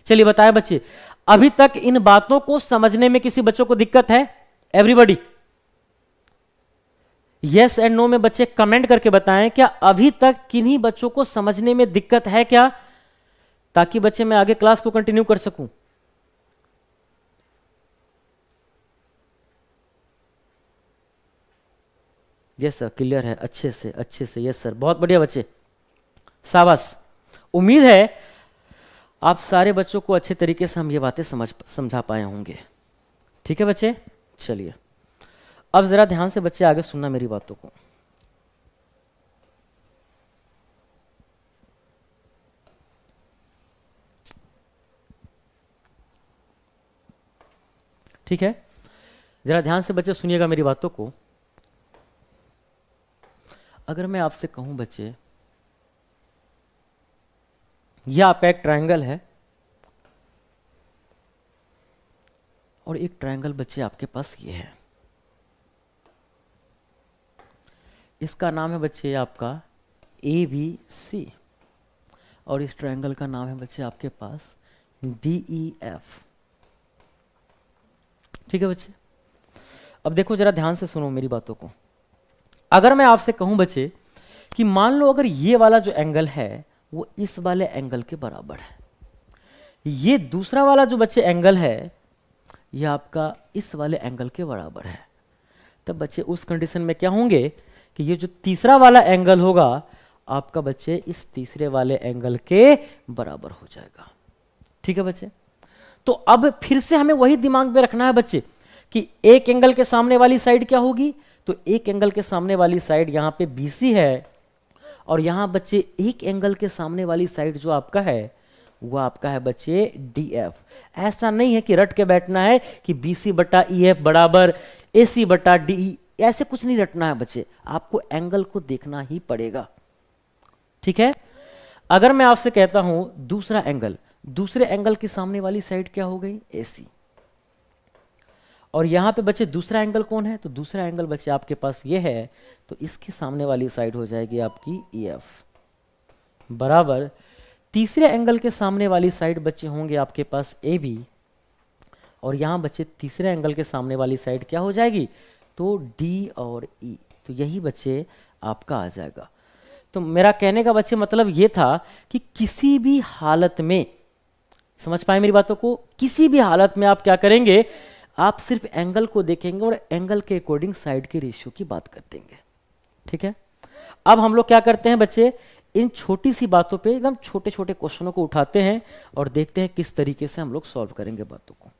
चलिए बताएं बच्चे अभी तक इन बातों को समझने में किसी बच्चों को दिक्कत है एवरीबडी यस एंड नो में बच्चे कमेंट करके बताएं क्या अभी तक किन्हीं बच्चों को समझने में दिक्कत है क्या ताकि बच्चे मैं आगे क्लास को कंटिन्यू कर सकूं यस सर क्लियर है अच्छे से अच्छे से यस सर बहुत बढ़िया बच्चे शाबाश उम्मीद है आप सारे बच्चों को अच्छे तरीके से हम ये बातें समझ समझा पाए होंगे ठीक है बच्चे चलिए अब ज़रा ध्यान से बच्चे आगे सुनना मेरी बातों को ठीक है ज़रा ध्यान से बच्चे सुनिएगा मेरी बातों को अगर मैं आपसे कहूं बच्चे यह आपका एक ट्रायंगल है और एक ट्रायंगल बच्चे आपके पास ये है इसका नाम है बच्चे आपका ए बी सी और इस ट्रायंगल का नाम है बच्चे आपके पास डी ई एफ ठीक है बच्चे अब देखो जरा ध्यान से सुनो मेरी बातों को अगर मैं आपसे कहूं बच्चे कि मान लो अगर ये वाला जो एंगल है वो इस वाले एंगल के बराबर है ये दूसरा वाला जो बच्चे एंगल है ये आपका इस वाले एंगल के बराबर है तब बच्चे उस कंडीशन में क्या होंगे कि ये जो तीसरा वाला एंगल होगा आपका बच्चे इस तीसरे वाले एंगल के बराबर हो जाएगा ठीक है बच्चे तो अब फिर से हमें वही दिमाग में रखना है बच्चे कि एक एंगल के सामने वाली साइड क्या होगी तो एक एंगल के सामने वाली साइड यहाँ पे बी है और यहाँ बच्चे एक एंगल के सामने वाली साइड जो आपका है वह आपका है बच्चे डी एफ ऐसा नहीं है कि रट के बैठना है कि बी सी बटा ई e एफ बराबर ए सी बटा डी e, ऐसे कुछ नहीं रटना है बच्चे आपको एंगल को देखना ही पड़ेगा ठीक है अगर मैं आपसे कहता हूं दूसरा एंगल दूसरे एंगल के सामने वाली साइड क्या हो गई ए सी और यहाँ पे बच्चे दूसरा एंगल कौन है तो दूसरा एंगल बच्चे आपके पास ये है तो इसके सामने वाली साइड हो जाएगी आपकी ई e एफ बराबर तीसरे एंगल के सामने वाली साइड बच्चे होंगे आपके पास ए बी और यहाँ बच्चे तीसरे एंगल के सामने वाली साइड क्या हो जाएगी तो डी और ई e. तो यही बच्चे आपका आ जाएगा तो मेरा कहने का बच्चे मतलब ये था कि किसी भी हालत में समझ पाए मेरी बातों को किसी भी हालत में आप क्या करेंगे आप सिर्फ एंगल को देखेंगे और एंगल के अकॉर्डिंग साइड के रेशियो की बात कर देंगे ठीक है अब हम लोग क्या करते हैं बच्चे इन छोटी सी बातों पे एकदम छोटे छोटे क्वेश्चनों को उठाते हैं और देखते हैं किस तरीके से हम लोग सॉल्व करेंगे बातों को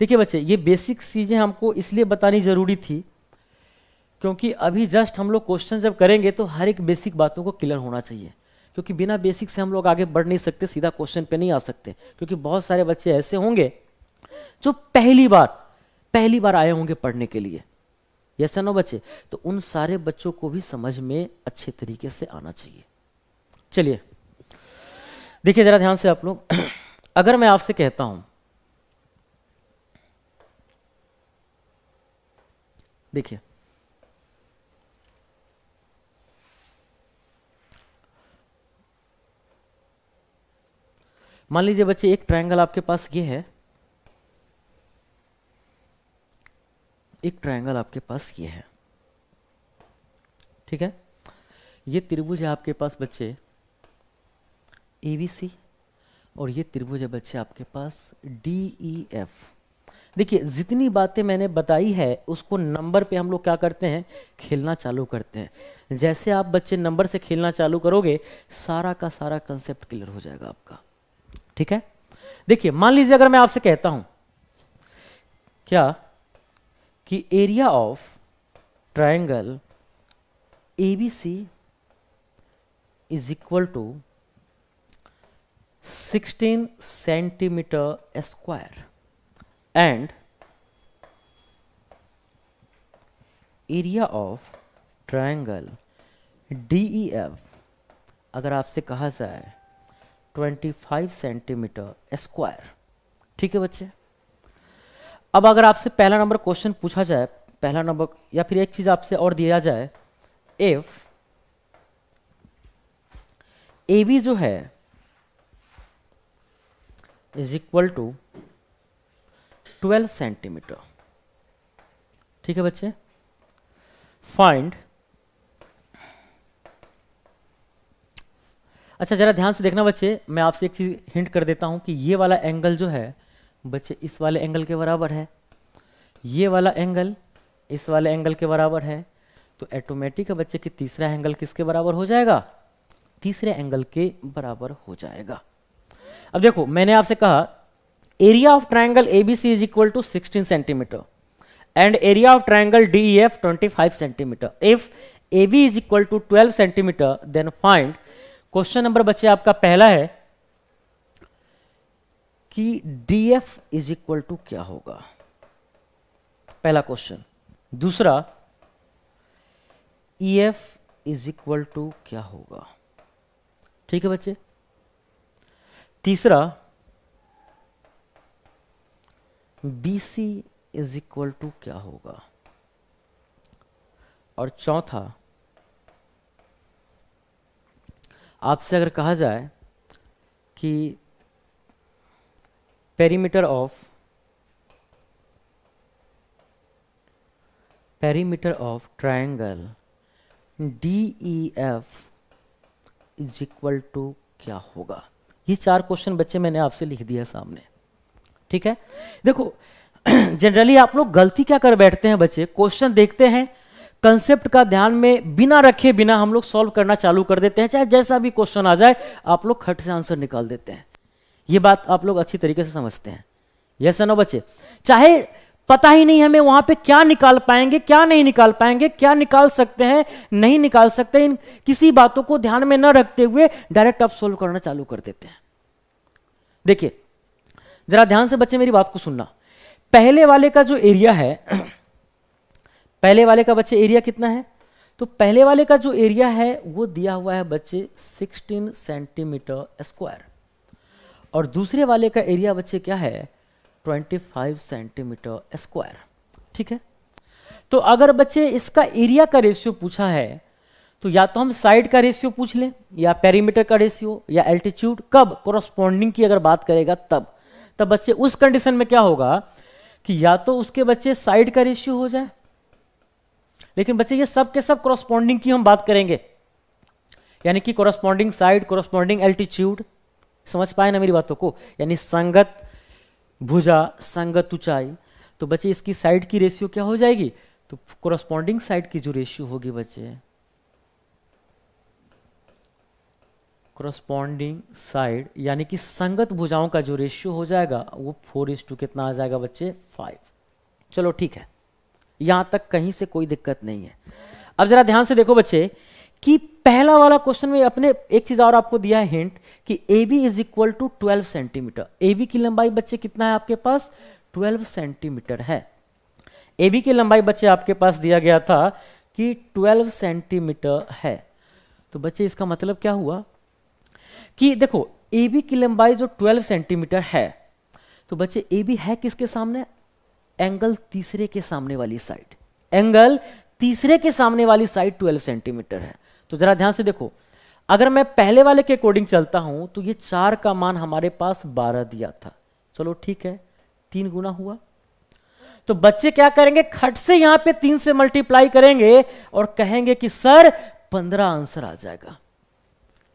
देखिए बच्चे ये बेसिक चीज़ें हमको इसलिए बतानी ज़रूरी थी क्योंकि अभी जस्ट हम लोग क्वेश्चन जब करेंगे तो हर एक बेसिक बातों को क्लियर होना चाहिए क्योंकि बिना बेसिक से हम लोग आगे बढ़ नहीं सकते सीधा क्वेश्चन पे नहीं आ सकते क्योंकि बहुत सारे बच्चे ऐसे होंगे जो पहली बार पहली बार आए होंगे पढ़ने के लिए यस नो बच्चे तो उन सारे बच्चों को भी समझ में अच्छे तरीके से आना चाहिए चलिए देखिए जरा ध्यान से आप लोग अगर मैं आपसे कहता हूं देखिए मान लीजिए बच्चे एक ट्रायंगल आपके पास ये है एक ट्रायंगल आपके पास ये है ठीक है ये त्रिभुज है आपके पास बच्चे ए बी सी और ये त्रिभुज है बच्चे आपके पास डी ई एफ देखिए जितनी बातें मैंने बताई है उसको नंबर पे हम लोग क्या करते हैं खेलना चालू करते हैं जैसे आप बच्चे नंबर से खेलना चालू करोगे सारा का सारा कंसेप्ट क्लियर हो जाएगा आपका ठीक है देखिए मान लीजिए अगर मैं आपसे कहता हूं क्या कि area of triangle A B C is equal to 16 centimetre square and area of triangle DEF e अगर आपसे कहा जाए 25 सेंटीमीटर स्क्वायर ठीक है बच्चे अब अगर आपसे पहला नंबर क्वेश्चन पूछा जाए पहला नंबर या फिर एक चीज आपसे और दिया जाए इफ ए बी जो है इज इक्वल टू 12 सेंटीमीटर ठीक है बच्चे फाइंड अच्छा जरा ध्यान से देखना बच्चे मैं आपसे एक चीज हिंट कर देता हूं कि ये वाला एंगल जो है बच्चे इस वाले एंगल के बराबर है ये वाला एंगल इस वाले एंगल के बराबर है तो ऐटोमेटिक बच्चे की तीसरा एंगल किसके बराबर हो जाएगा तीसरे एंगल के बराबर हो जाएगा अब देखो मैंने आपसे कहा area of triangle A B C is equal to sixteen centimetre and area of triangle D E F twenty five centimetre if A B is equal to twelve centimetre then find question number बच्चे आपका पहला है कि D F is equal to क्या होगा पहला question दूसरा E F is equal to क्या होगा ठीक है बच्चे तीसरा B C is equal to क्या होगा और चौथा आपसे अगर कहा जाए कि perimeter of perimeter of triangle DEF is equal to क्या होगा ये चार क्वेश्चन बच्चे मैंने आपसे लिख दिया सामने ठीक है देखो जनरली आप लोग गलती क्या कर बैठते हैं बच्चे क्वेश्चन देखते हैं कंसेप्ट का ध्यान में बिना रखे बिना हम लोग सॉल्व करना चालू कर देते हैं चाहे जैसा भी क्वेश्चन आ जाए आप लोग खट से आंसर निकाल देते हैं ये बात आप लोग अच्छी तरीके से समझते हैं यस नो बच्चे चाहे पता ही नहीं हमें वहां पे क्या निकाल पाएंगे क्या नहीं निकाल पाएंगे क्या निकाल सकते हैं नहीं निकाल सकते इन किसी बातों को ध्यान में न रखते हुए डायरेक्ट आप सोल्व करना चालू कर देते हैं देखिए जरा ध्यान से बच्चे मेरी बात को सुनना पहले वाले का जो एरिया है पहले वाले का बच्चे एरिया कितना है तो पहले वाले का जो एरिया है वो दिया हुआ है बच्चे 16 सेंटीमीटर स्क्वायर और दूसरे वाले का एरिया बच्चे क्या है 25 सेंटीमीटर स्क्वायर ठीक है तो अगर बच्चे इसका एरिया का रेशियो पूछा है तो या तो हम साइड का रेशियो पूछ लें या पेरीमीटर का रेशियो या एल्टीट्यूड कब कॉरस्पॉन्डिंग की अगर बात करेगा तब तब बच्चे उस कंडीशन में क्या होगा कि या तो उसके बच्चे साइड का रेशियो हो जाए लेकिन बच्चे ये सब के सब कॉरस्पॉन्डिंग की हम बात करेंगे यानी कि कॉरस्पॉन्डिंग साइड कोरोस्पॉन्डिंग एल्टीट्यूड समझ पाए ना मेरी बातों को यानी संगत भुजा संगत ऊंचाई तो बच्चे इसकी साइड की रेशियो क्या हो जाएगी तो कोरस्पॉन्डिंग साइड की जो रेशियो होगी बच्चे करस्पॉन्डिंग साइड यानी कि संगत भुजाओं का जो रेशियो हो जाएगा वो फोर इज टू कितना आ जाएगा बच्चे फाइव चलो ठीक है यहां तक कहीं से कोई दिक्कत नहीं है अब जरा ध्यान से देखो बच्चे कि पहला वाला क्वेश्चन में अपने एक चीज और आपको दिया है हिंट कि A B is equal to twelve centimetre A B की लंबाई बच्चे कितना है आपके पास ट्वेल्व सेंटीमीटर है ए बी की लंबाई बच्चे आपके पास दिया गया था कि ट्वेल्व सेंटीमीटर है तो बच्चे इसका मतलब क्या हुआ कि देखो ए बी की लंबाई जो ट्वेल्व सेंटीमीटर है तो बच्चे ए बी है किसके सामने एंगल तीसरे के सामने वाली साइड एंगल तीसरे के सामने वाली साइड 12 सेंटीमीटर है तो जरा ध्यान से देखो अगर मैं पहले वाले के अकॉर्डिंग चलता हूं तो ये चार का मान हमारे पास बारह दिया था चलो ठीक है तीन गुना हुआ तो बच्चे क्या करेंगे खट से यहां पे तीन से मल्टीप्लाई करेंगे और कहेंगे कि सर पंद्रह आंसर आ जाएगा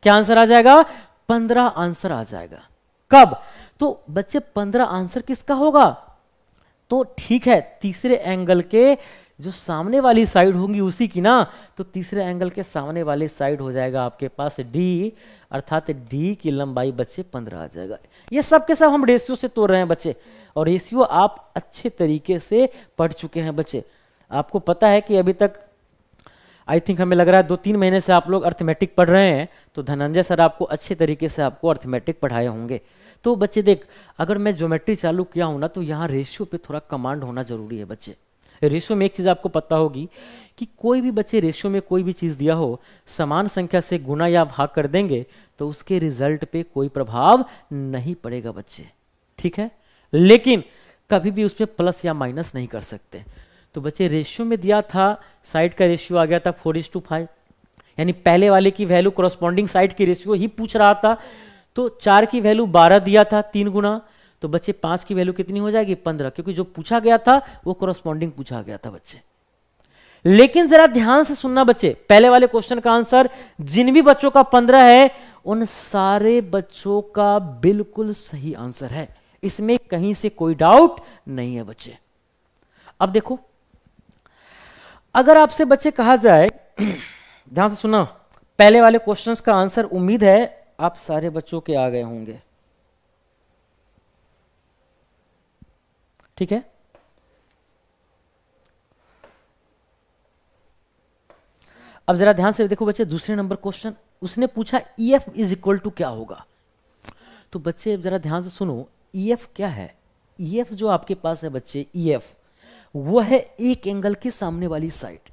क्या आंसर आ जाएगा पंद्रह आंसर आ जाएगा कब तो बच्चे पंद्रह आंसर किसका होगा तो ठीक है तीसरे एंगल के जो सामने वाली साइड होंगी उसी की ना तो तीसरे एंगल के सामने वाली साइड हो जाएगा आपके पास डी अर्थात डी की लंबाई बच्चे पंद्रह आ जाएगा ये सब के सब हम रेशियो से तोड़ रहे हैं बच्चे और रेशियो आप अच्छे तरीके से पढ़ चुके हैं बच्चे आपको पता है कि अभी तक आई थिंक हमें लग रहा है दो तीन महीने से आप लोग अर्थमेटिक पढ़ रहे हैं तो धनंजय सर आपको अच्छे तरीके से आपको अर्थमेटिक पढ़ाए होंगे तो बच्चे देख अगर मैं ज्योमेट्री चालू किया हूँ ना तो यहाँ रेशियो पे थोड़ा कमांड होना जरूरी है बच्चे रेशियो में एक चीज़ आपको पता होगी कि कोई भी बच्चे रेशियो में कोई भी चीज़ दिया हो समान संख्या से गुना या भाग कर देंगे तो उसके रिजल्ट पे कोई प्रभाव नहीं पड़ेगा बच्चे ठीक है लेकिन कभी भी उसमें प्लस या माइनस नहीं कर सकते तो बच्चे रेशियो में दिया था साइड का रेशियो आ गया था फोर इज टू फाइव यानी पहले वाले की वैल्यू कॉरस्पॉन्डिंग साइड की रेशियो ही पूछ रहा था तो चार की वैल्यू बारह दिया था तीन गुना तो बच्चे पांच की वैल्यू कितनी हो जाएगी पंद्रह क्योंकि जो पूछा गया था वो कॉरस्पॉन्डिंग पूछा गया था बच्चे लेकिन जरा ध्यान से सुनना बच्चे पहले वाले क्वेश्चन का आंसर जिन भी बच्चों का पंद्रह है उन सारे बच्चों का बिल्कुल सही आंसर है इसमें कहीं से कोई डाउट नहीं है बच्चे अब देखो अगर आपसे बच्चे कहा जाए ध्यान से सुना पहले वाले क्वेश्चंस का आंसर उम्मीद है आप सारे बच्चों के आ गए होंगे ठीक है अब जरा ध्यान से देखो बच्चे दूसरे नंबर क्वेश्चन उसने पूछा E F is equal to क्या होगा तो बच्चे जरा ध्यान से सुनो ई e एफ क्या है ई e एफ जो आपके पास है बच्चे ई e एफ वो है एक एंगल के सामने वाली साइड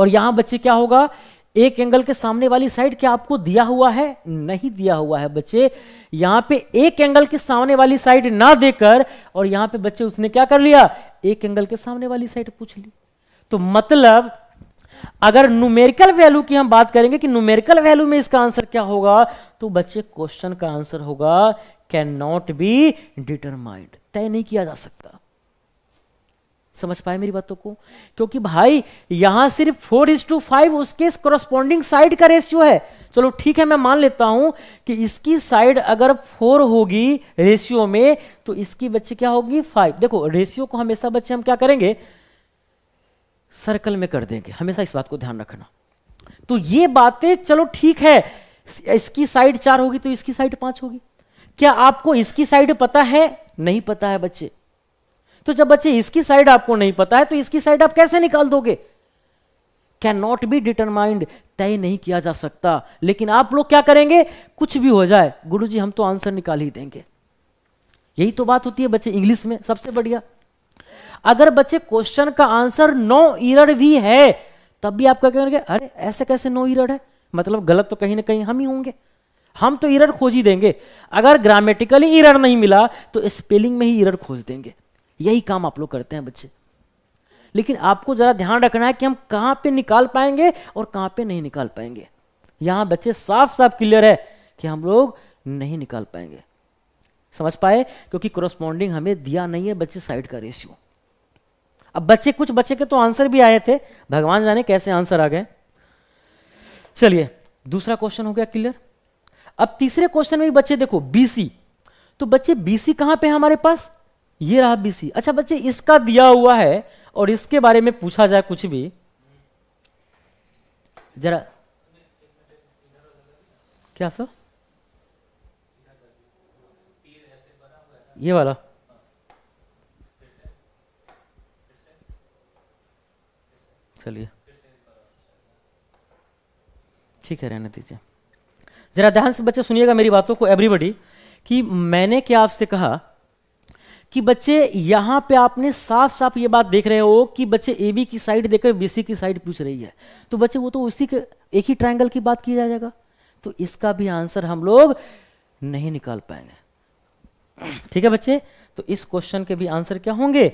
और यहां बच्चे क्या होगा एक एंगल के सामने वाली साइड क्या आपको दिया हुआ है नहीं दिया हुआ है बच्चे यहां पे एक एंगल के सामने वाली साइड ना देकर और यहां पे बच्चे उसने क्या कर लिया एक एंगल के सामने वाली साइड पूछ ली तो मतलब अगर न्यूमेरिकल वैल्यू की हम बात करेंगे कि न्यूमेरिकल वैल्यू में इसका आंसर क्या होगा तो बच्चे क्वेश्चन का आंसर होगा कैन नॉट बी डिटरमाइंड तय नहीं किया जा सकता समझ पाए मेरी बातों को क्योंकि भाई यहां सिर्फ फोर इज टू फाइव उसके करस्पॉन्डिंग साइड का रेशियो है चलो ठीक है मैं मान लेता हूं कि इसकी साइड अगर फोर होगी रेशियो में तो इसकी बच्चे क्या होगी फाइव देखो रेशियो को हमेशा बच्चे हम क्या करेंगे सर्कल में कर देंगे हमेशा इस बात को ध्यान रखना तो ये बातें चलो ठीक है इसकी साइड चार होगी तो इसकी साइड पांच होगी क्या आपको इसकी साइड पता है नहीं पता है बच्चे तो जब बच्चे इसकी साइड आपको नहीं पता है तो इसकी साइड आप कैसे निकाल दोगे कैन नॉट बी डिटरमाइंड तय नहीं किया जा सकता लेकिन आप लोग क्या करेंगे कुछ भी हो जाए गुरु जी हम तो आंसर निकाल ही देंगे यही तो बात होती है बच्चे इंग्लिश में सबसे बढ़िया अगर बच्चे क्वेश्चन का आंसर नो इरर भी है तब भी आप क्या कहेंगे अरे ऐसे कैसे नो इरर है मतलब गलत तो कहीं ना कहीं हम ही होंगे हम तो इरर खोज ही देंगे अगर ग्रामेटिकली इरर नहीं मिला तो स्पेलिंग में ही इरर खोज देंगे यही काम आप लोग करते हैं बच्चे लेकिन आपको ज़रा ध्यान रखना है कि हम कहां पे निकाल पाएंगे और कहां पे नहीं निकाल पाएंगे यहां बच्चे साफ साफ क्लियर है कि हम लोग नहीं निकाल पाएंगे समझ पाए क्योंकि क्रोस्पॉन्डिंग हमें दिया नहीं है बच्चे साइड का रेशियो अब बच्चे कुछ बच्चे के तो आंसर भी आए थे भगवान जाने कैसे आंसर आ गए चलिए दूसरा क्वेश्चन हो गया क्लियर अब तीसरे क्वेश्चन में भी बच्चे देखो बीसी तो बच्चे बीसी कहां पे हमारे पास ये रहा बीसी अच्छा बच्चे इसका दिया हुआ है और इसके बारे में पूछा जाए कुछ भी जरा क्या सर ये वाला चलिए ठीक है रहने दीजिए जरा ध्यान से बच्चे सुनिएगा मेरी बातों को एवरीबडी कि मैंने क्या आपसे कहा कि बच्चे यहां पे आपने साफ साफ ये बात देख रहे हो कि बच्चे ए बी की साइड देखकर बी सी की साइड पूछ रही है तो बच्चे वो तो उसी के एक ही ट्राइंगल की बात की जाएगा तो इसका भी आंसर हम लोग नहीं निकाल पाएंगे ठीक है बच्चे तो इस क्वेश्चन के भी आंसर क्या होंगे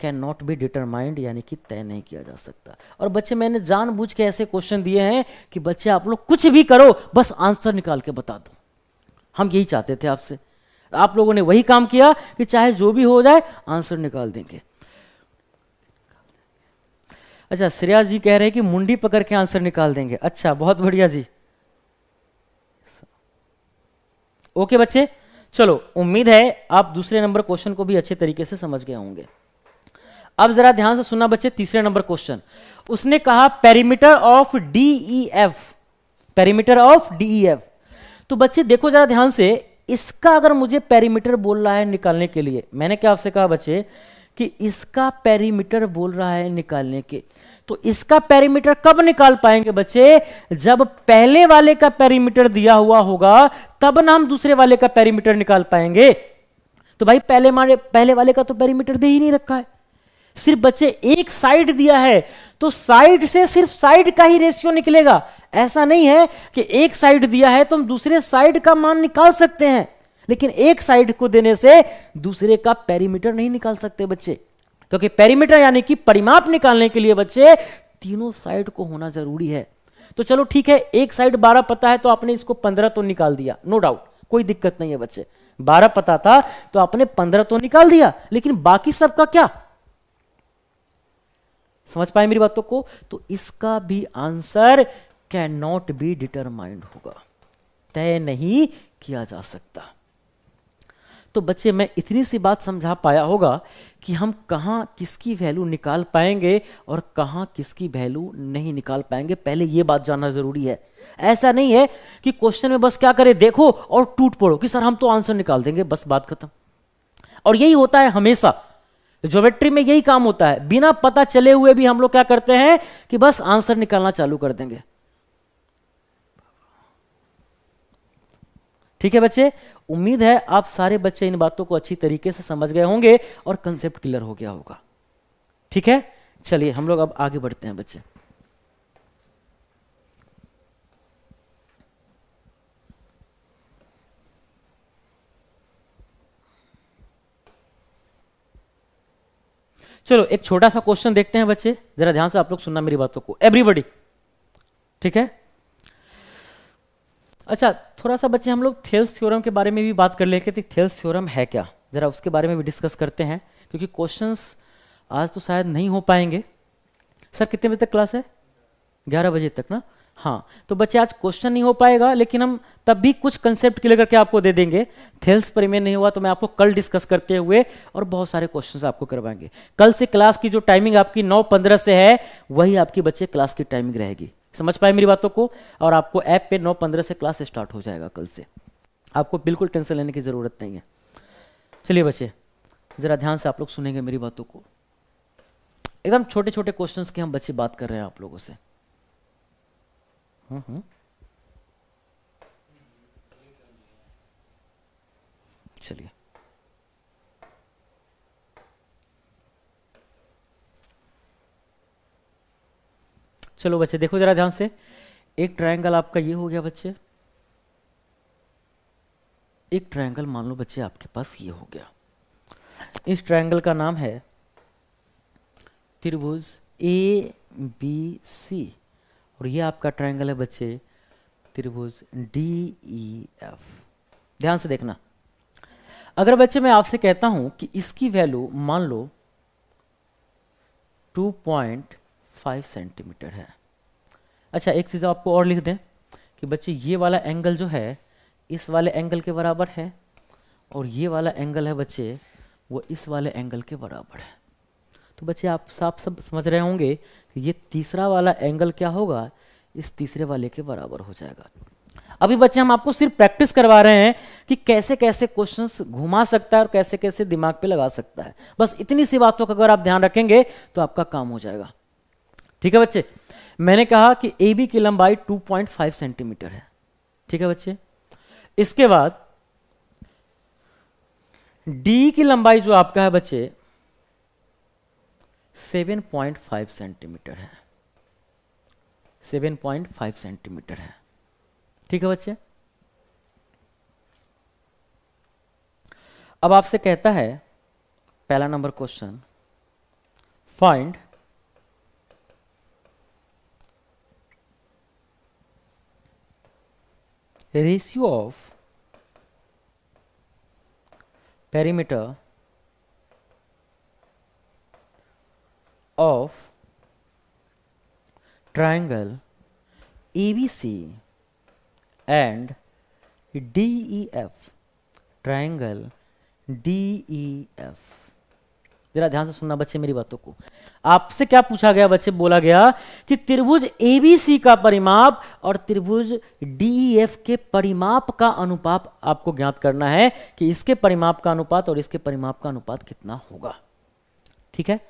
कैन नॉट बी डिटरमाइंड यानी कि तय नहीं किया जा सकता और बच्चे मैंने जानबूझ के ऐसे क्वेश्चन दिए हैं कि बच्चे आप लोग कुछ भी करो बस आंसर निकाल के बता दो हम यही चाहते थे आपसे आप लोगों ने वही काम किया कि चाहे जो भी हो जाए आंसर निकाल देंगे अच्छा श्रेया जी कह रहे हैं कि मुंडी पकड़ के आंसर निकाल देंगे अच्छा बहुत बढ़िया जी ओके बच्चे चलो उम्मीद है आप दूसरे नंबर क्वेश्चन को भी अच्छे तरीके से समझ गए होंगे अब जरा ध्यान से सुनना बच्चे तीसरे नंबर क्वेश्चन उसने कहा perimeter of D E F perimeter of D E F तो बच्चे देखो जरा ध्यान से इसका अगर मुझे पेरीमीटर बोल रहा है निकालने के लिए मैंने क्या आपसे कहा बच्चे कि इसका पेरीमीटर बोल रहा है निकालने के तो इसका पेरीमीटर कब निकाल पाएंगे बच्चे जब पहले वाले का पेरीमीटर दिया हुआ होगा तब ना हम दूसरे वाले का पेरीमीटर निकाल पाएंगे तो भाई पहले मारे पहले वाले का तो पेरीमीटर दे ही नहीं रखा है सिर्फ बच्चे एक साइड दिया है तो साइड से सिर्फ साइड का ही रेशियो निकलेगा ऐसा नहीं है कि एक साइड दिया है तो हम दूसरे साइड का मान निकाल सकते हैं लेकिन एक साइड को देने से दूसरे का पेरीमीटर नहीं निकाल सकते बच्चे क्योंकि पेरीमीटर यानी कि परिमाप निकालने के लिए बच्चे तीनों साइड को होना जरूरी है तो चलो ठीक है एक साइड बारह पता है तो आपने इसको पंद्रह तो निकाल दिया नो डाउट कोई दिक्कत नहीं है बच्चे बारह पता था तो आपने पंद्रह तो निकाल दिया लेकिन बाकी सबका क्या समझ पाए मेरी बातों को तो इसका भी answer can not be determined होगा तय नहीं किया जा सकता तो बच्चे मैं इतनी सी बात समझा पाया होगा कि हम कहाँ किसकी वैल्यू निकाल पाएंगे और कहाँ किसकी वैल्यू नहीं निकाल पाएंगे पहले ये बात जानना जरूरी है ऐसा नहीं है कि क्वेश्चन में बस क्या करें देखो और टूट पड़ो कि सर हम तो आंसर निकाल देंगे बस बात खत्म और यही होता है हमेशा तो ज्योमेट्री में यही काम होता है बिना पता चले हुए भी हम लोग क्या करते हैं कि बस आंसर निकालना चालू कर देंगे ठीक है बच्चे उम्मीद है आप सारे बच्चे इन बातों को अच्छी तरीके से समझ गए होंगे और कंसेप्ट क्लियर हो गया होगा ठीक है चलिए हम लोग अब आगे बढ़ते हैं बच्चे चलो एक छोटा सा क्वेश्चन देखते हैं बच्चे जरा ध्यान से आप लोग सुनना मेरी बातों को एवरीबडी ठीक है अच्छा थोड़ा सा बच्चे हम लोग थेल्स थ्योरम के बारे में भी बात कर लेते थेल्स थ्योरम है क्या जरा उसके बारे में भी डिस्कस करते हैं क्योंकि क्वेश्चंस आज तो शायद नहीं हो पाएंगे सर कितने बजे तक क्लास है ग्यारह बजे तक ना हाँ तो बच्चे आज क्वेश्चन नहीं हो पाएगा लेकिन हम तब भी कुछ कंसेप्ट क्लियर करके आपको दे देंगे थेल्स परिमेय नहीं हुआ तो मैं आपको कल डिस्कस करते हुए और बहुत सारे क्वेश्चन आपको करवाएंगे कल से क्लास की जो टाइमिंग आपकी नौ पंद्रह से है वही आपकी बच्चे क्लास की टाइमिंग रहेगी समझ पाए मेरी बातों को और आपको ऐप पे नौ पंद्रह से क्लास स्टार्ट हो जाएगा कल से आपको बिल्कुल टेंशन लेने की ज़रूरत नहीं है चलिए बच्चे ज़रा ध्यान से आप लोग सुनेंगे मेरी बातों को एकदम छोटे छोटे क्वेश्चंस की हम बच्चे बात कर रहे हैं आप लोगों से Mm-hmm. चलिए चलो बच्चे देखो जरा ध्यान से एक ट्रायंगल आपका ये हो गया बच्चे एक ट्रायंगल मान लो बच्चे आपके पास ये हो गया इस ट्रायंगल का नाम है त्रिभुज ए बी सी और ये आपका ट्रायंगल है बच्चे त्रिभुज डी ई एफ ध्यान से देखना अगर बच्चे मैं आपसे कहता हूं कि इसकी वैल्यू मान लो 2.5 सेंटीमीटर है अच्छा एक चीज़ आपको और लिख दें कि बच्चे ये वाला एंगल जो है इस वाले एंगल के बराबर है और ये वाला एंगल है बच्चे वो इस वाले एंगल के बराबर है तो बच्चे आप साफ सब समझ रहे होंगे कि ये तीसरा वाला एंगल क्या होगा इस तीसरे वाले के बराबर हो जाएगा अभी बच्चे हम आपको सिर्फ प्रैक्टिस करवा रहे हैं कि कैसे कैसे क्वेश्चंस घुमा सकता है और कैसे कैसे दिमाग पे लगा सकता है बस इतनी सी बातों का अगर आप ध्यान रखेंगे तो आपका काम हो जाएगा ठीक है बच्चे मैंने कहा कि ए बी की लंबाई 2.5 सेंटीमीटर है ठीक है बच्चे इसके बाद डी की लंबाई जो आपका है बच्चे 7.5 सेंटीमीटर है 7.5 सेंटीमीटर है ठीक है बच्चे अब आपसे कहता है पहला number question find ratio of perimeter of triangle ABC and DEF triangle DEF जरा ध्यान से सुनना बच्चे मेरी बातों को आपसे क्या पूछा गया बच्चे बोला गया कि त्रिभुज एबीसी का परिमाप और त्रिभुज डीईएफ e के परिमाप का अनुपात आपको ज्ञात करना है कि इसके परिमाप का अनुपात और इसके परिमाप का अनुपात कितना होगा ठीक है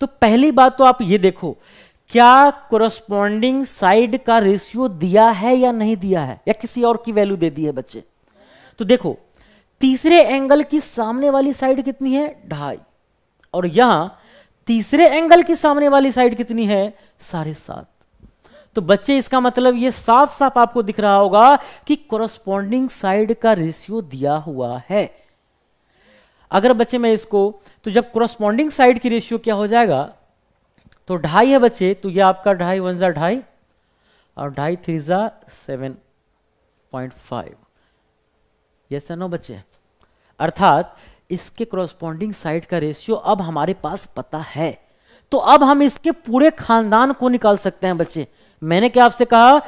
तो पहली बात तो आप ये देखो क्या कोरस्पॉन्डिंग साइड का रेशियो दिया है या नहीं दिया है या किसी और की वैल्यू दे दी है बच्चे तो देखो तीसरे एंगल की सामने वाली साइड कितनी है ढाई और यहां तीसरे एंगल की सामने वाली साइड कितनी है साढ़े सात तो बच्चे इसका मतलब ये साफ साफ आपको दिख रहा होगा कि कोरस्पॉन्डिंग साइड का रेशियो दिया हुआ है अगर बच्चे मैं इसको तो जब क्रोस्पॉन्डिंग साइड की रेशियो क्या हो जाएगा तो ढाई है बच्चे तो ये आपका ढाई वन ज़ा ढाई और ढाई थ्री ज़ा seven point five yes no बच्चे अर्थात इसके क्रोस्पॉन्डिंग साइड का रेशियो अब हमारे पास पता है तो अब हम इसके पूरे खानदान को निकाल सकते हैं बच्चे मैंने क्या आपसे कहा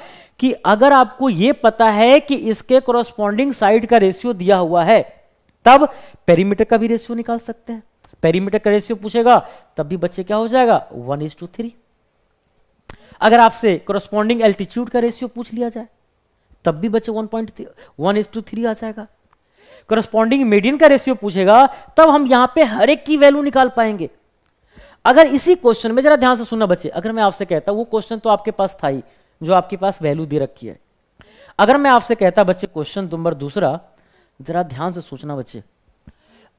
कि अगर आपको यह पता है कि इसके क्रोस्पॉन्डिंग साइड का रेशियो दिया हुआ है तब पेरीमीटर का भी रेशियो निकाल सकते हैं पेरीमीटर का रेशियो पूछेगा तब भी बच्चे क्या हो जाएगा वन इज टू थ्री अगर आपसे कॉरस्पॉन्डिंग एल्टीट्यूड का रेशियो पूछ लिया जाए तब भी बच्चे one point one is to three आ जाएगा करस्पॉन्डिंग मीडियन का रेशियो पूछेगा तब हम यहां पे हर एक की वैल्यू निकाल पाएंगे अगर इसी क्वेश्चन में जरा ध्यान से सुनना बच्चे अगर मैं आपसे कहता वो क्वेश्चन तो आपके पास था ही जो आपके पास वैल्यू दे रखी है अगर मैं आपसे कहता बच्चे क्वेश्चन नंबर दूसरा ज़रा ध्यान से सोचना बच्चे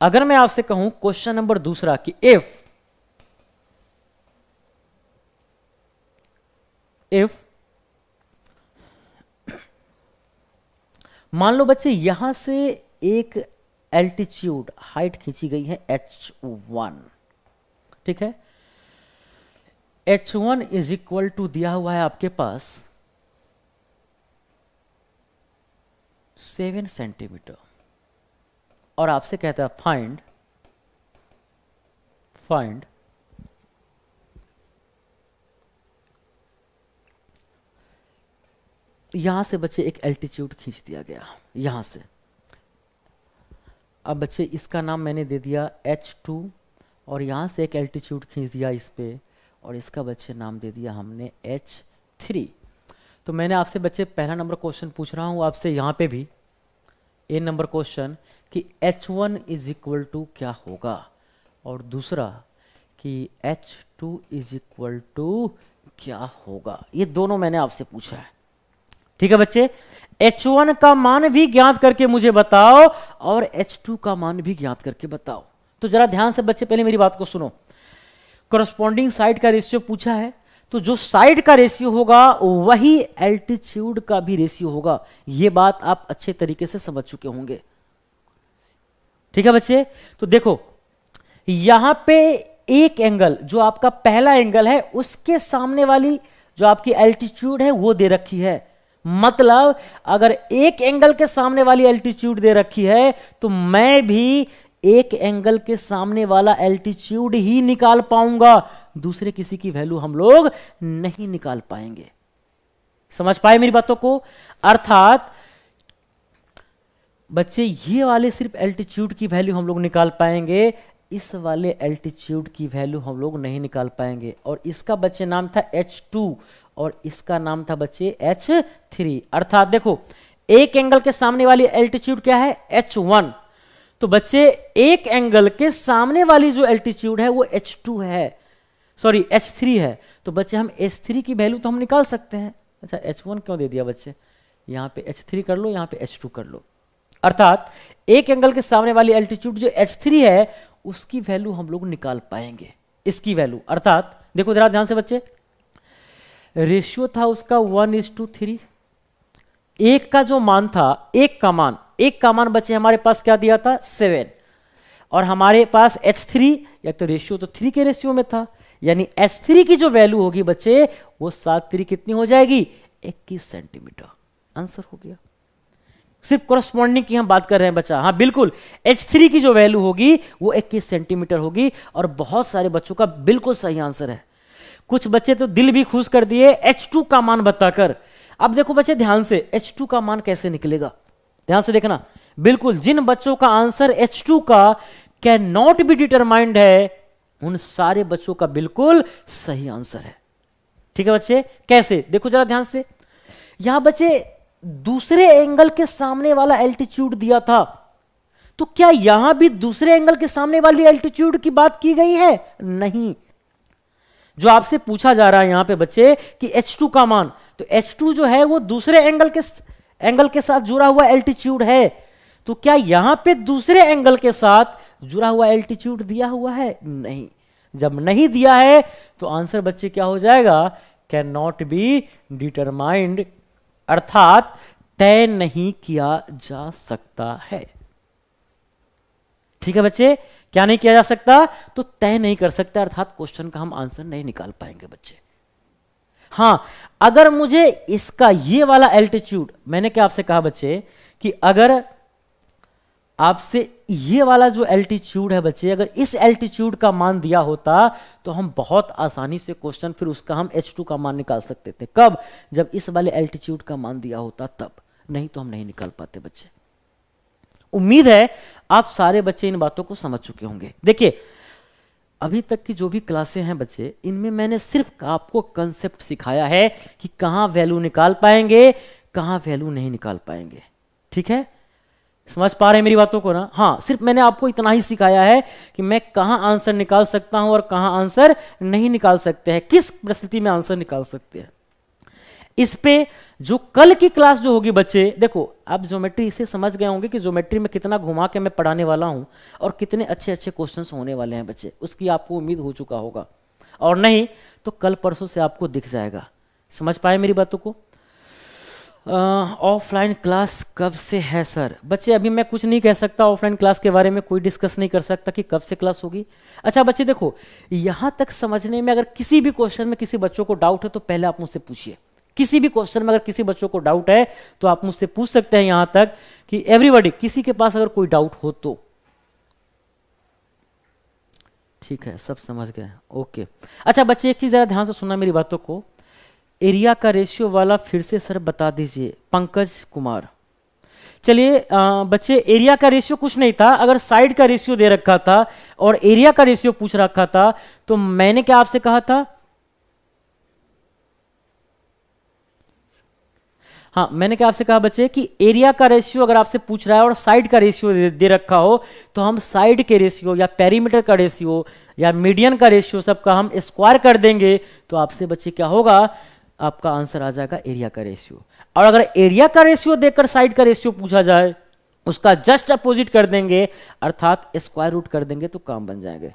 अगर मैं आपसे कहूं क्वेश्चन नंबर दूसरा कि इफ इफ मान लो बच्चे यहां से एक एल्टीट्यूड हाइट खींची गई है एच वन ठीक है H one is equal to दिया हुआ है आपके पास सेवन सेंटीमीटर और आपसे कहता है फाइंड फाइंड यहां से बच्चे एक एल्टीट्यूड खींच दिया गया यहां से अब बच्चे इसका नाम मैंने दे दिया एच टू और यहां से एक एल्टीट्यूड खींच दिया इस पर और इसका बच्चे नाम दे दिया हमने एच थ्री तो मैंने आपसे बच्चे पहला नंबर क्वेश्चन पूछ रहा हूँ आपसे यहाँ पे भी ए नंबर क्वेश्चन कि H one is equal to क्या होगा और दूसरा कि H two is equal to क्या होगा ये दोनों मैंने आपसे पूछा है ठीक है बच्चे H1 का मान भी ज्ञात करके मुझे बताओ और H2 का मान भी ज्ञात करके बताओ तो जरा ध्यान से बच्चे पहले मेरी बात को सुनो करस्पॉन्डिंग साइड का रेशियो पूछा है तो जो साइड का रेशियो होगा वही एल्टीट्यूड का भी रेशियो होगा यह बात आप अच्छे तरीके से समझ चुके होंगे ठीक है बच्चे तो देखो यहां पे एक एंगल जो आपका पहला एंगल है उसके सामने वाली जो आपकी एल्टीट्यूड है वो दे रखी है मतलब अगर एक एंगल के सामने वाली एल्टीट्यूड दे रखी है तो मैं भी एक एंगल के सामने वाला एल्टीट्यूड ही निकाल पाऊंगा दूसरे किसी की वैल्यू हम लोग नहीं निकाल पाएंगे समझ पाए मेरी बातों को अर्थात बच्चे ये वाले सिर्फ एल्टीट्यूड की वैल्यू हम लोग निकाल पाएंगे इस वाले एल्टीट्यूड की वैल्यू हम लोग नहीं निकाल पाएंगे और इसका बच्चे नाम था H2 और इसका नाम था बच्चे H3 अर्थात देखो एक एंगल के सामने वाली एल्टीट्यूड क्या है H1 तो बच्चे एक एंगल के सामने वाली जो एल्टीट्यूड है वो H2 है सॉरी एच थ्री है तो बच्चे हम एच थ्री की वैल्यू तो हम निकाल सकते हैं अच्छा एच वन क्यों दे दिया बच्चे यहाँ पे एच थ्री कर लो यहाँ पे एच टू कर लो अर्थात एक एंगल के सामने वाली एल्टीट्यूड जो एच थ्री है उसकी वैल्यू हम लोग निकाल पाएंगे इसकी वैल्यू अर्थात देखो जरा ध्यान से बच्चे रेशियो था उसका वन इज टू थ्री एक का जो मान था एक का मान एक का मान बच्चे हमारे पास क्या दिया था सेवन और हमारे पास एच थ्री या तो रेशियो तो थ्री के रेशियो में था यानी एस थ्री की जो वैल्यू होगी बच्चे वो सात थ्री कितनी हो जाएगी इक्कीस सेंटीमीटर आंसर हो गया सिर्फ कॉरस्पॉन्डिंग की हम बात कर रहे हैं बच्चा हाँ बिल्कुल एच थ्री की जो वैल्यू होगी वो इक्कीस सेंटीमीटर होगी और बहुत सारे बच्चों का बिल्कुल सही आंसर है कुछ बच्चे तो दिल भी खुश कर दिए एच टू का मान बताकर अब देखो बच्चे ध्यान से एच टू का मान कैसे निकलेगा ध्यान से देखना बिल्कुल जिन बच्चों का आंसर एच टू का कैन नॉट बी डिटरमाइंड है उन सारे बच्चों का बिल्कुल सही आंसर है ठीक है बच्चे कैसे देखो जरा ध्यान से यहां बच्चे दूसरे एंगल के सामने वाला एल्टीट्यूड दिया था तो क्या यहां भी दूसरे एंगल के सामने वाली एल्टीट्यूड की बात की गई है नहीं जो आपसे पूछा जा रहा है यहां पे बच्चे कि H2 का मान तो H2 जो है वो दूसरे एंगल के एंगल के साथ जुड़ा हुआ एल्टीट्यूड है तो क्या यहां पे दूसरे एंगल के साथ जुड़ा हुआ एल्टीट्यूड दिया हुआ है नहीं जब नहीं दिया है तो आंसर बच्चे क्या हो जाएगा कैन नॉट बी डिटरमाइंड अर्थात तय नहीं किया जा सकता है ठीक है बच्चे क्या नहीं किया जा सकता तो तय नहीं कर सकता अर्थात क्वेश्चन का हम आंसर नहीं निकाल पाएंगे बच्चे हाँ अगर मुझे इसका ये वाला एल्टीट्यूड मैंने क्या आपसे कहा बच्चे कि अगर आपसे ये वाला जो एल्टीट्यूड है बच्चे अगर इस एल्टीट्यूड का मान दिया होता तो हम बहुत आसानी से क्वेश्चन फिर उसका हम H2 का मान निकाल सकते थे कब जब इस वाले एल्टीट्यूड का मान दिया होता तब नहीं तो हम नहीं निकाल पाते बच्चे उम्मीद है आप सारे बच्चे इन बातों को समझ चुके होंगे देखिए अभी तक की जो भी क्लासे हैं बच्चे इनमें मैंने सिर्फ आपको कंसेप्ट सिखाया है कि कहां वैल्यू निकाल पाएंगे कहां वैल्यू नहीं निकाल पाएंगे ठीक है समझ पा रहे हैं मेरी बातों को ना हाँ सिर्फ मैंने आपको इतना ही सिखाया है कि मैं कहा आंसर निकाल सकता हूं और कहा आंसर नहीं निकाल सकते हैं किस परिस्थिति में आंसर निकाल सकते हैं इस पे जो कल की क्लास जो होगी बच्चे देखो आप ज्योमेट्री इसे समझ गए होंगे कि ज्योमेट्री में कितना घुमा के मैं पढ़ाने वाला हूं और कितने अच्छे अच्छे क्वेश्चंस होने वाले हैं बच्चे उसकी आपको उम्मीद हो चुका होगा और नहीं तो कल परसों से आपको दिख जाएगा समझ पाए मेरी बातों को ऑफलाइन क्लास कब से है सर बच्चे अभी मैं कुछ नहीं कह सकता ऑफलाइन क्लास के बारे में कोई डिस्कस नहीं कर सकता कि कब से क्लास होगी अच्छा बच्चे देखो यहाँ तक समझने में अगर किसी भी क्वेश्चन में किसी बच्चों को डाउट है तो पहले आप मुझसे पूछिए किसी भी क्वेश्चन में अगर किसी बच्चों को डाउट है तो आप मुझसे पूछ सकते हैं यहां तक कि एवरीबडी किसी के पास अगर कोई डाउट हो तो ठीक है सब समझ गए ओके अच्छा बच्चे एक चीज़ ज़रा ध्यान से सुनना मेरी बातों को एरिया का रेशियो वाला फिर से सर बता दीजिए पंकज कुमार चलिए बच्चे एरिया का रेशियो कुछ नहीं था अगर साइड का रेशियो दे रखा था और एरिया का रेशियो पूछ रखा था तो मैंने क्या आपसे कहा था हाँ मैंने क्या आपसे कहा बच्चे कि एरिया का रेशियो अगर आपसे पूछ रहा है और साइड का रेशियो दे, दे रखा हो तो हम साइड के रेशियो या पेरीमीटर का रेशियो या मीडियन का रेशियो सबका हम स्क्वायर कर देंगे तो आपसे बच्चे क्या होगा आपका आंसर आ जाएगा एरिया का रेशियो और अगर एरिया का रेशियो देखकर साइड का रेशियो पूछा जाए उसका जस्ट अपोजिट कर देंगे अर्थात स्क्वायर रूट कर देंगे तो काम बन जाएंगे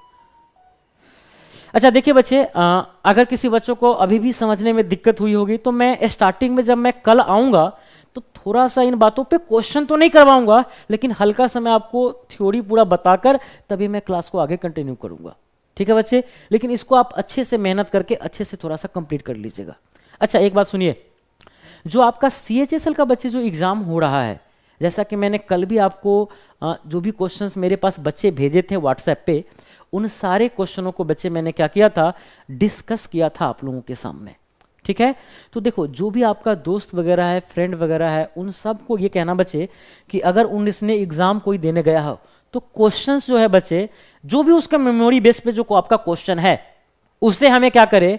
अच्छा देखिए बच्चे आ, अगर किसी बच्चों को अभी भी समझने में दिक्कत हुई होगी तो मैं स्टार्टिंग में जब मैं कल आऊंगा तो थोड़ा सा इन बातों पे क्वेश्चन तो नहीं करवाऊंगा लेकिन हल्का सा मैं आपको थ्योरी पूरा बताकर तभी मैं क्लास को आगे कंटिन्यू करूंगा ठीक है बच्चे लेकिन इसको आप अच्छे से मेहनत करके अच्छे से थोड़ा सा कंप्लीट कर लीजिएगा अच्छा एक बात सुनिए जो आपका सी का बच्चे जो एग्ज़ाम हो रहा है जैसा कि मैंने कल भी आपको जो भी क्वेश्चंस मेरे पास बच्चे भेजे थे व्हाट्सएप पे उन सारे क्वेश्चनों को बच्चे मैंने क्या किया था डिस्कस किया था आप लोगों के सामने ठीक है तो देखो जो भी आपका दोस्त वगैरह है फ्रेंड वगैरह है उन सबको ये कहना बच्चे कि अगर उनने एग्ज़ाम कोई देने गया हो तो क्वेश्चन जो है बच्चे जो भी उसका मेमोरी बेस पे जो आपका क्वेश्चन है उसे हमें क्या करे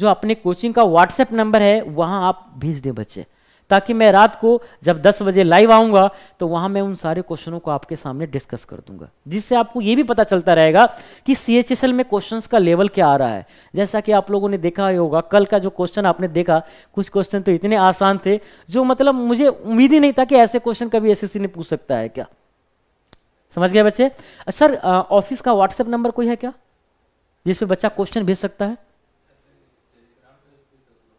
जो अपने कोचिंग का व्हाट्सएप नंबर है वहाँ आप भेज दें बच्चे ताकि मैं रात को जब 10 बजे लाइव आऊंगा तो वहां मैं उन सारे क्वेश्चनों को आपके सामने डिस्कस कर दूंगा जिससे आपको यह भी पता चलता रहेगा कि सी में क्वेश्चन का लेवल क्या आ रहा है जैसा कि आप लोगों ने देखा ही होगा कल का जो क्वेश्चन आपने देखा कुछ क्वेश्चन तो इतने आसान थे जो मतलब मुझे उम्मीद ही नहीं था कि ऐसे क्वेश्चन कभी एस ने पूछ सकता है क्या समझ गए बच्चे सर ऑफिस का व्हाट्सएप नंबर कोई है क्या जिसपे बच्चा क्वेश्चन भेज सकता है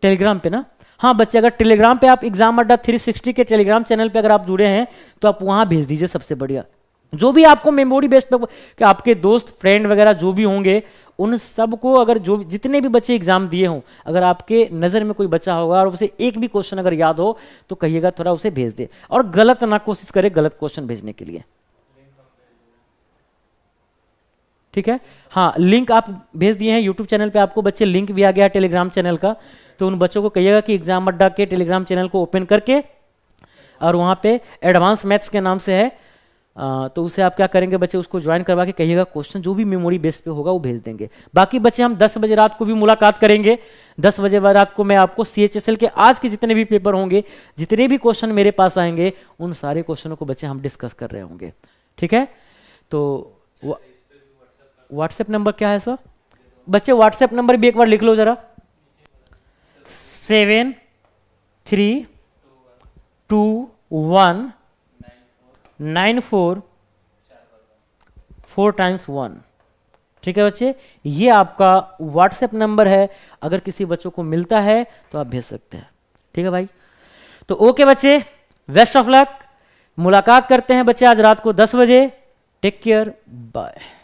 टेलीग्राम पे ना हाँ बच्चे अगर टेलीग्राम पे आप एग्जाम अड्डा 360 के टेलीग्राम चैनल पे अगर आप जुड़े हैं तो आप वहां भेज दीजिए सबसे बढ़िया जो भी आपको मेमोरी बेस्ट पे कि आपके दोस्त फ्रेंड वगैरह जो भी होंगे उन सबको अगर जो जितने भी बच्चे एग्जाम दिए हों अगर आपके नज़र में कोई बच्चा होगा और उसे एक भी क्वेश्चन अगर याद हो तो कहिएगा थोड़ा उसे भेज दे और गलत ना कोशिश करे गलत क्वेश्चन भेजने के लिए ठीक है हाँ लिंक आप भेज दिए हैं यूट्यूब चैनल पे आपको बच्चे लिंक भी आ गया टेलीग्राम चैनल का तो उन बच्चों को कहिएगा कि एग्जाम अड्डा के टेलीग्राम चैनल को ओपन करके और वहाँ पे एडवांस मैथ्स के नाम से है आ, तो उसे आप क्या करेंगे बच्चे उसको ज्वाइन करवा के कहिएगा क्वेश्चन जो भी मेमोरी बेस पे होगा वो भेज देंगे बाकी बच्चे हम 10 बजे रात को भी मुलाकात करेंगे 10 बजे रात को मैं आपको सी के आज के जितने भी पेपर होंगे जितने भी क्वेश्चन मेरे पास आएंगे उन सारे क्वेश्चनों को बच्चे हम डिस्कस कर रहे होंगे ठीक है तो व्हाट्सएप नंबर क्या है सर बच्चे व्हाट्सएप नंबर भी एक बार लिख लो ज़रा seven three two one nine four four times one ठीक है बच्चे ये आपका व्हाट्सएप नंबर है अगर किसी बच्चों को मिलता है तो आप भेज सकते हैं ठीक है भाई तो ओके बच्चे बेस्ट ऑफ लक मुलाकात करते हैं बच्चे आज रात को दस बजे टेक केयर बाय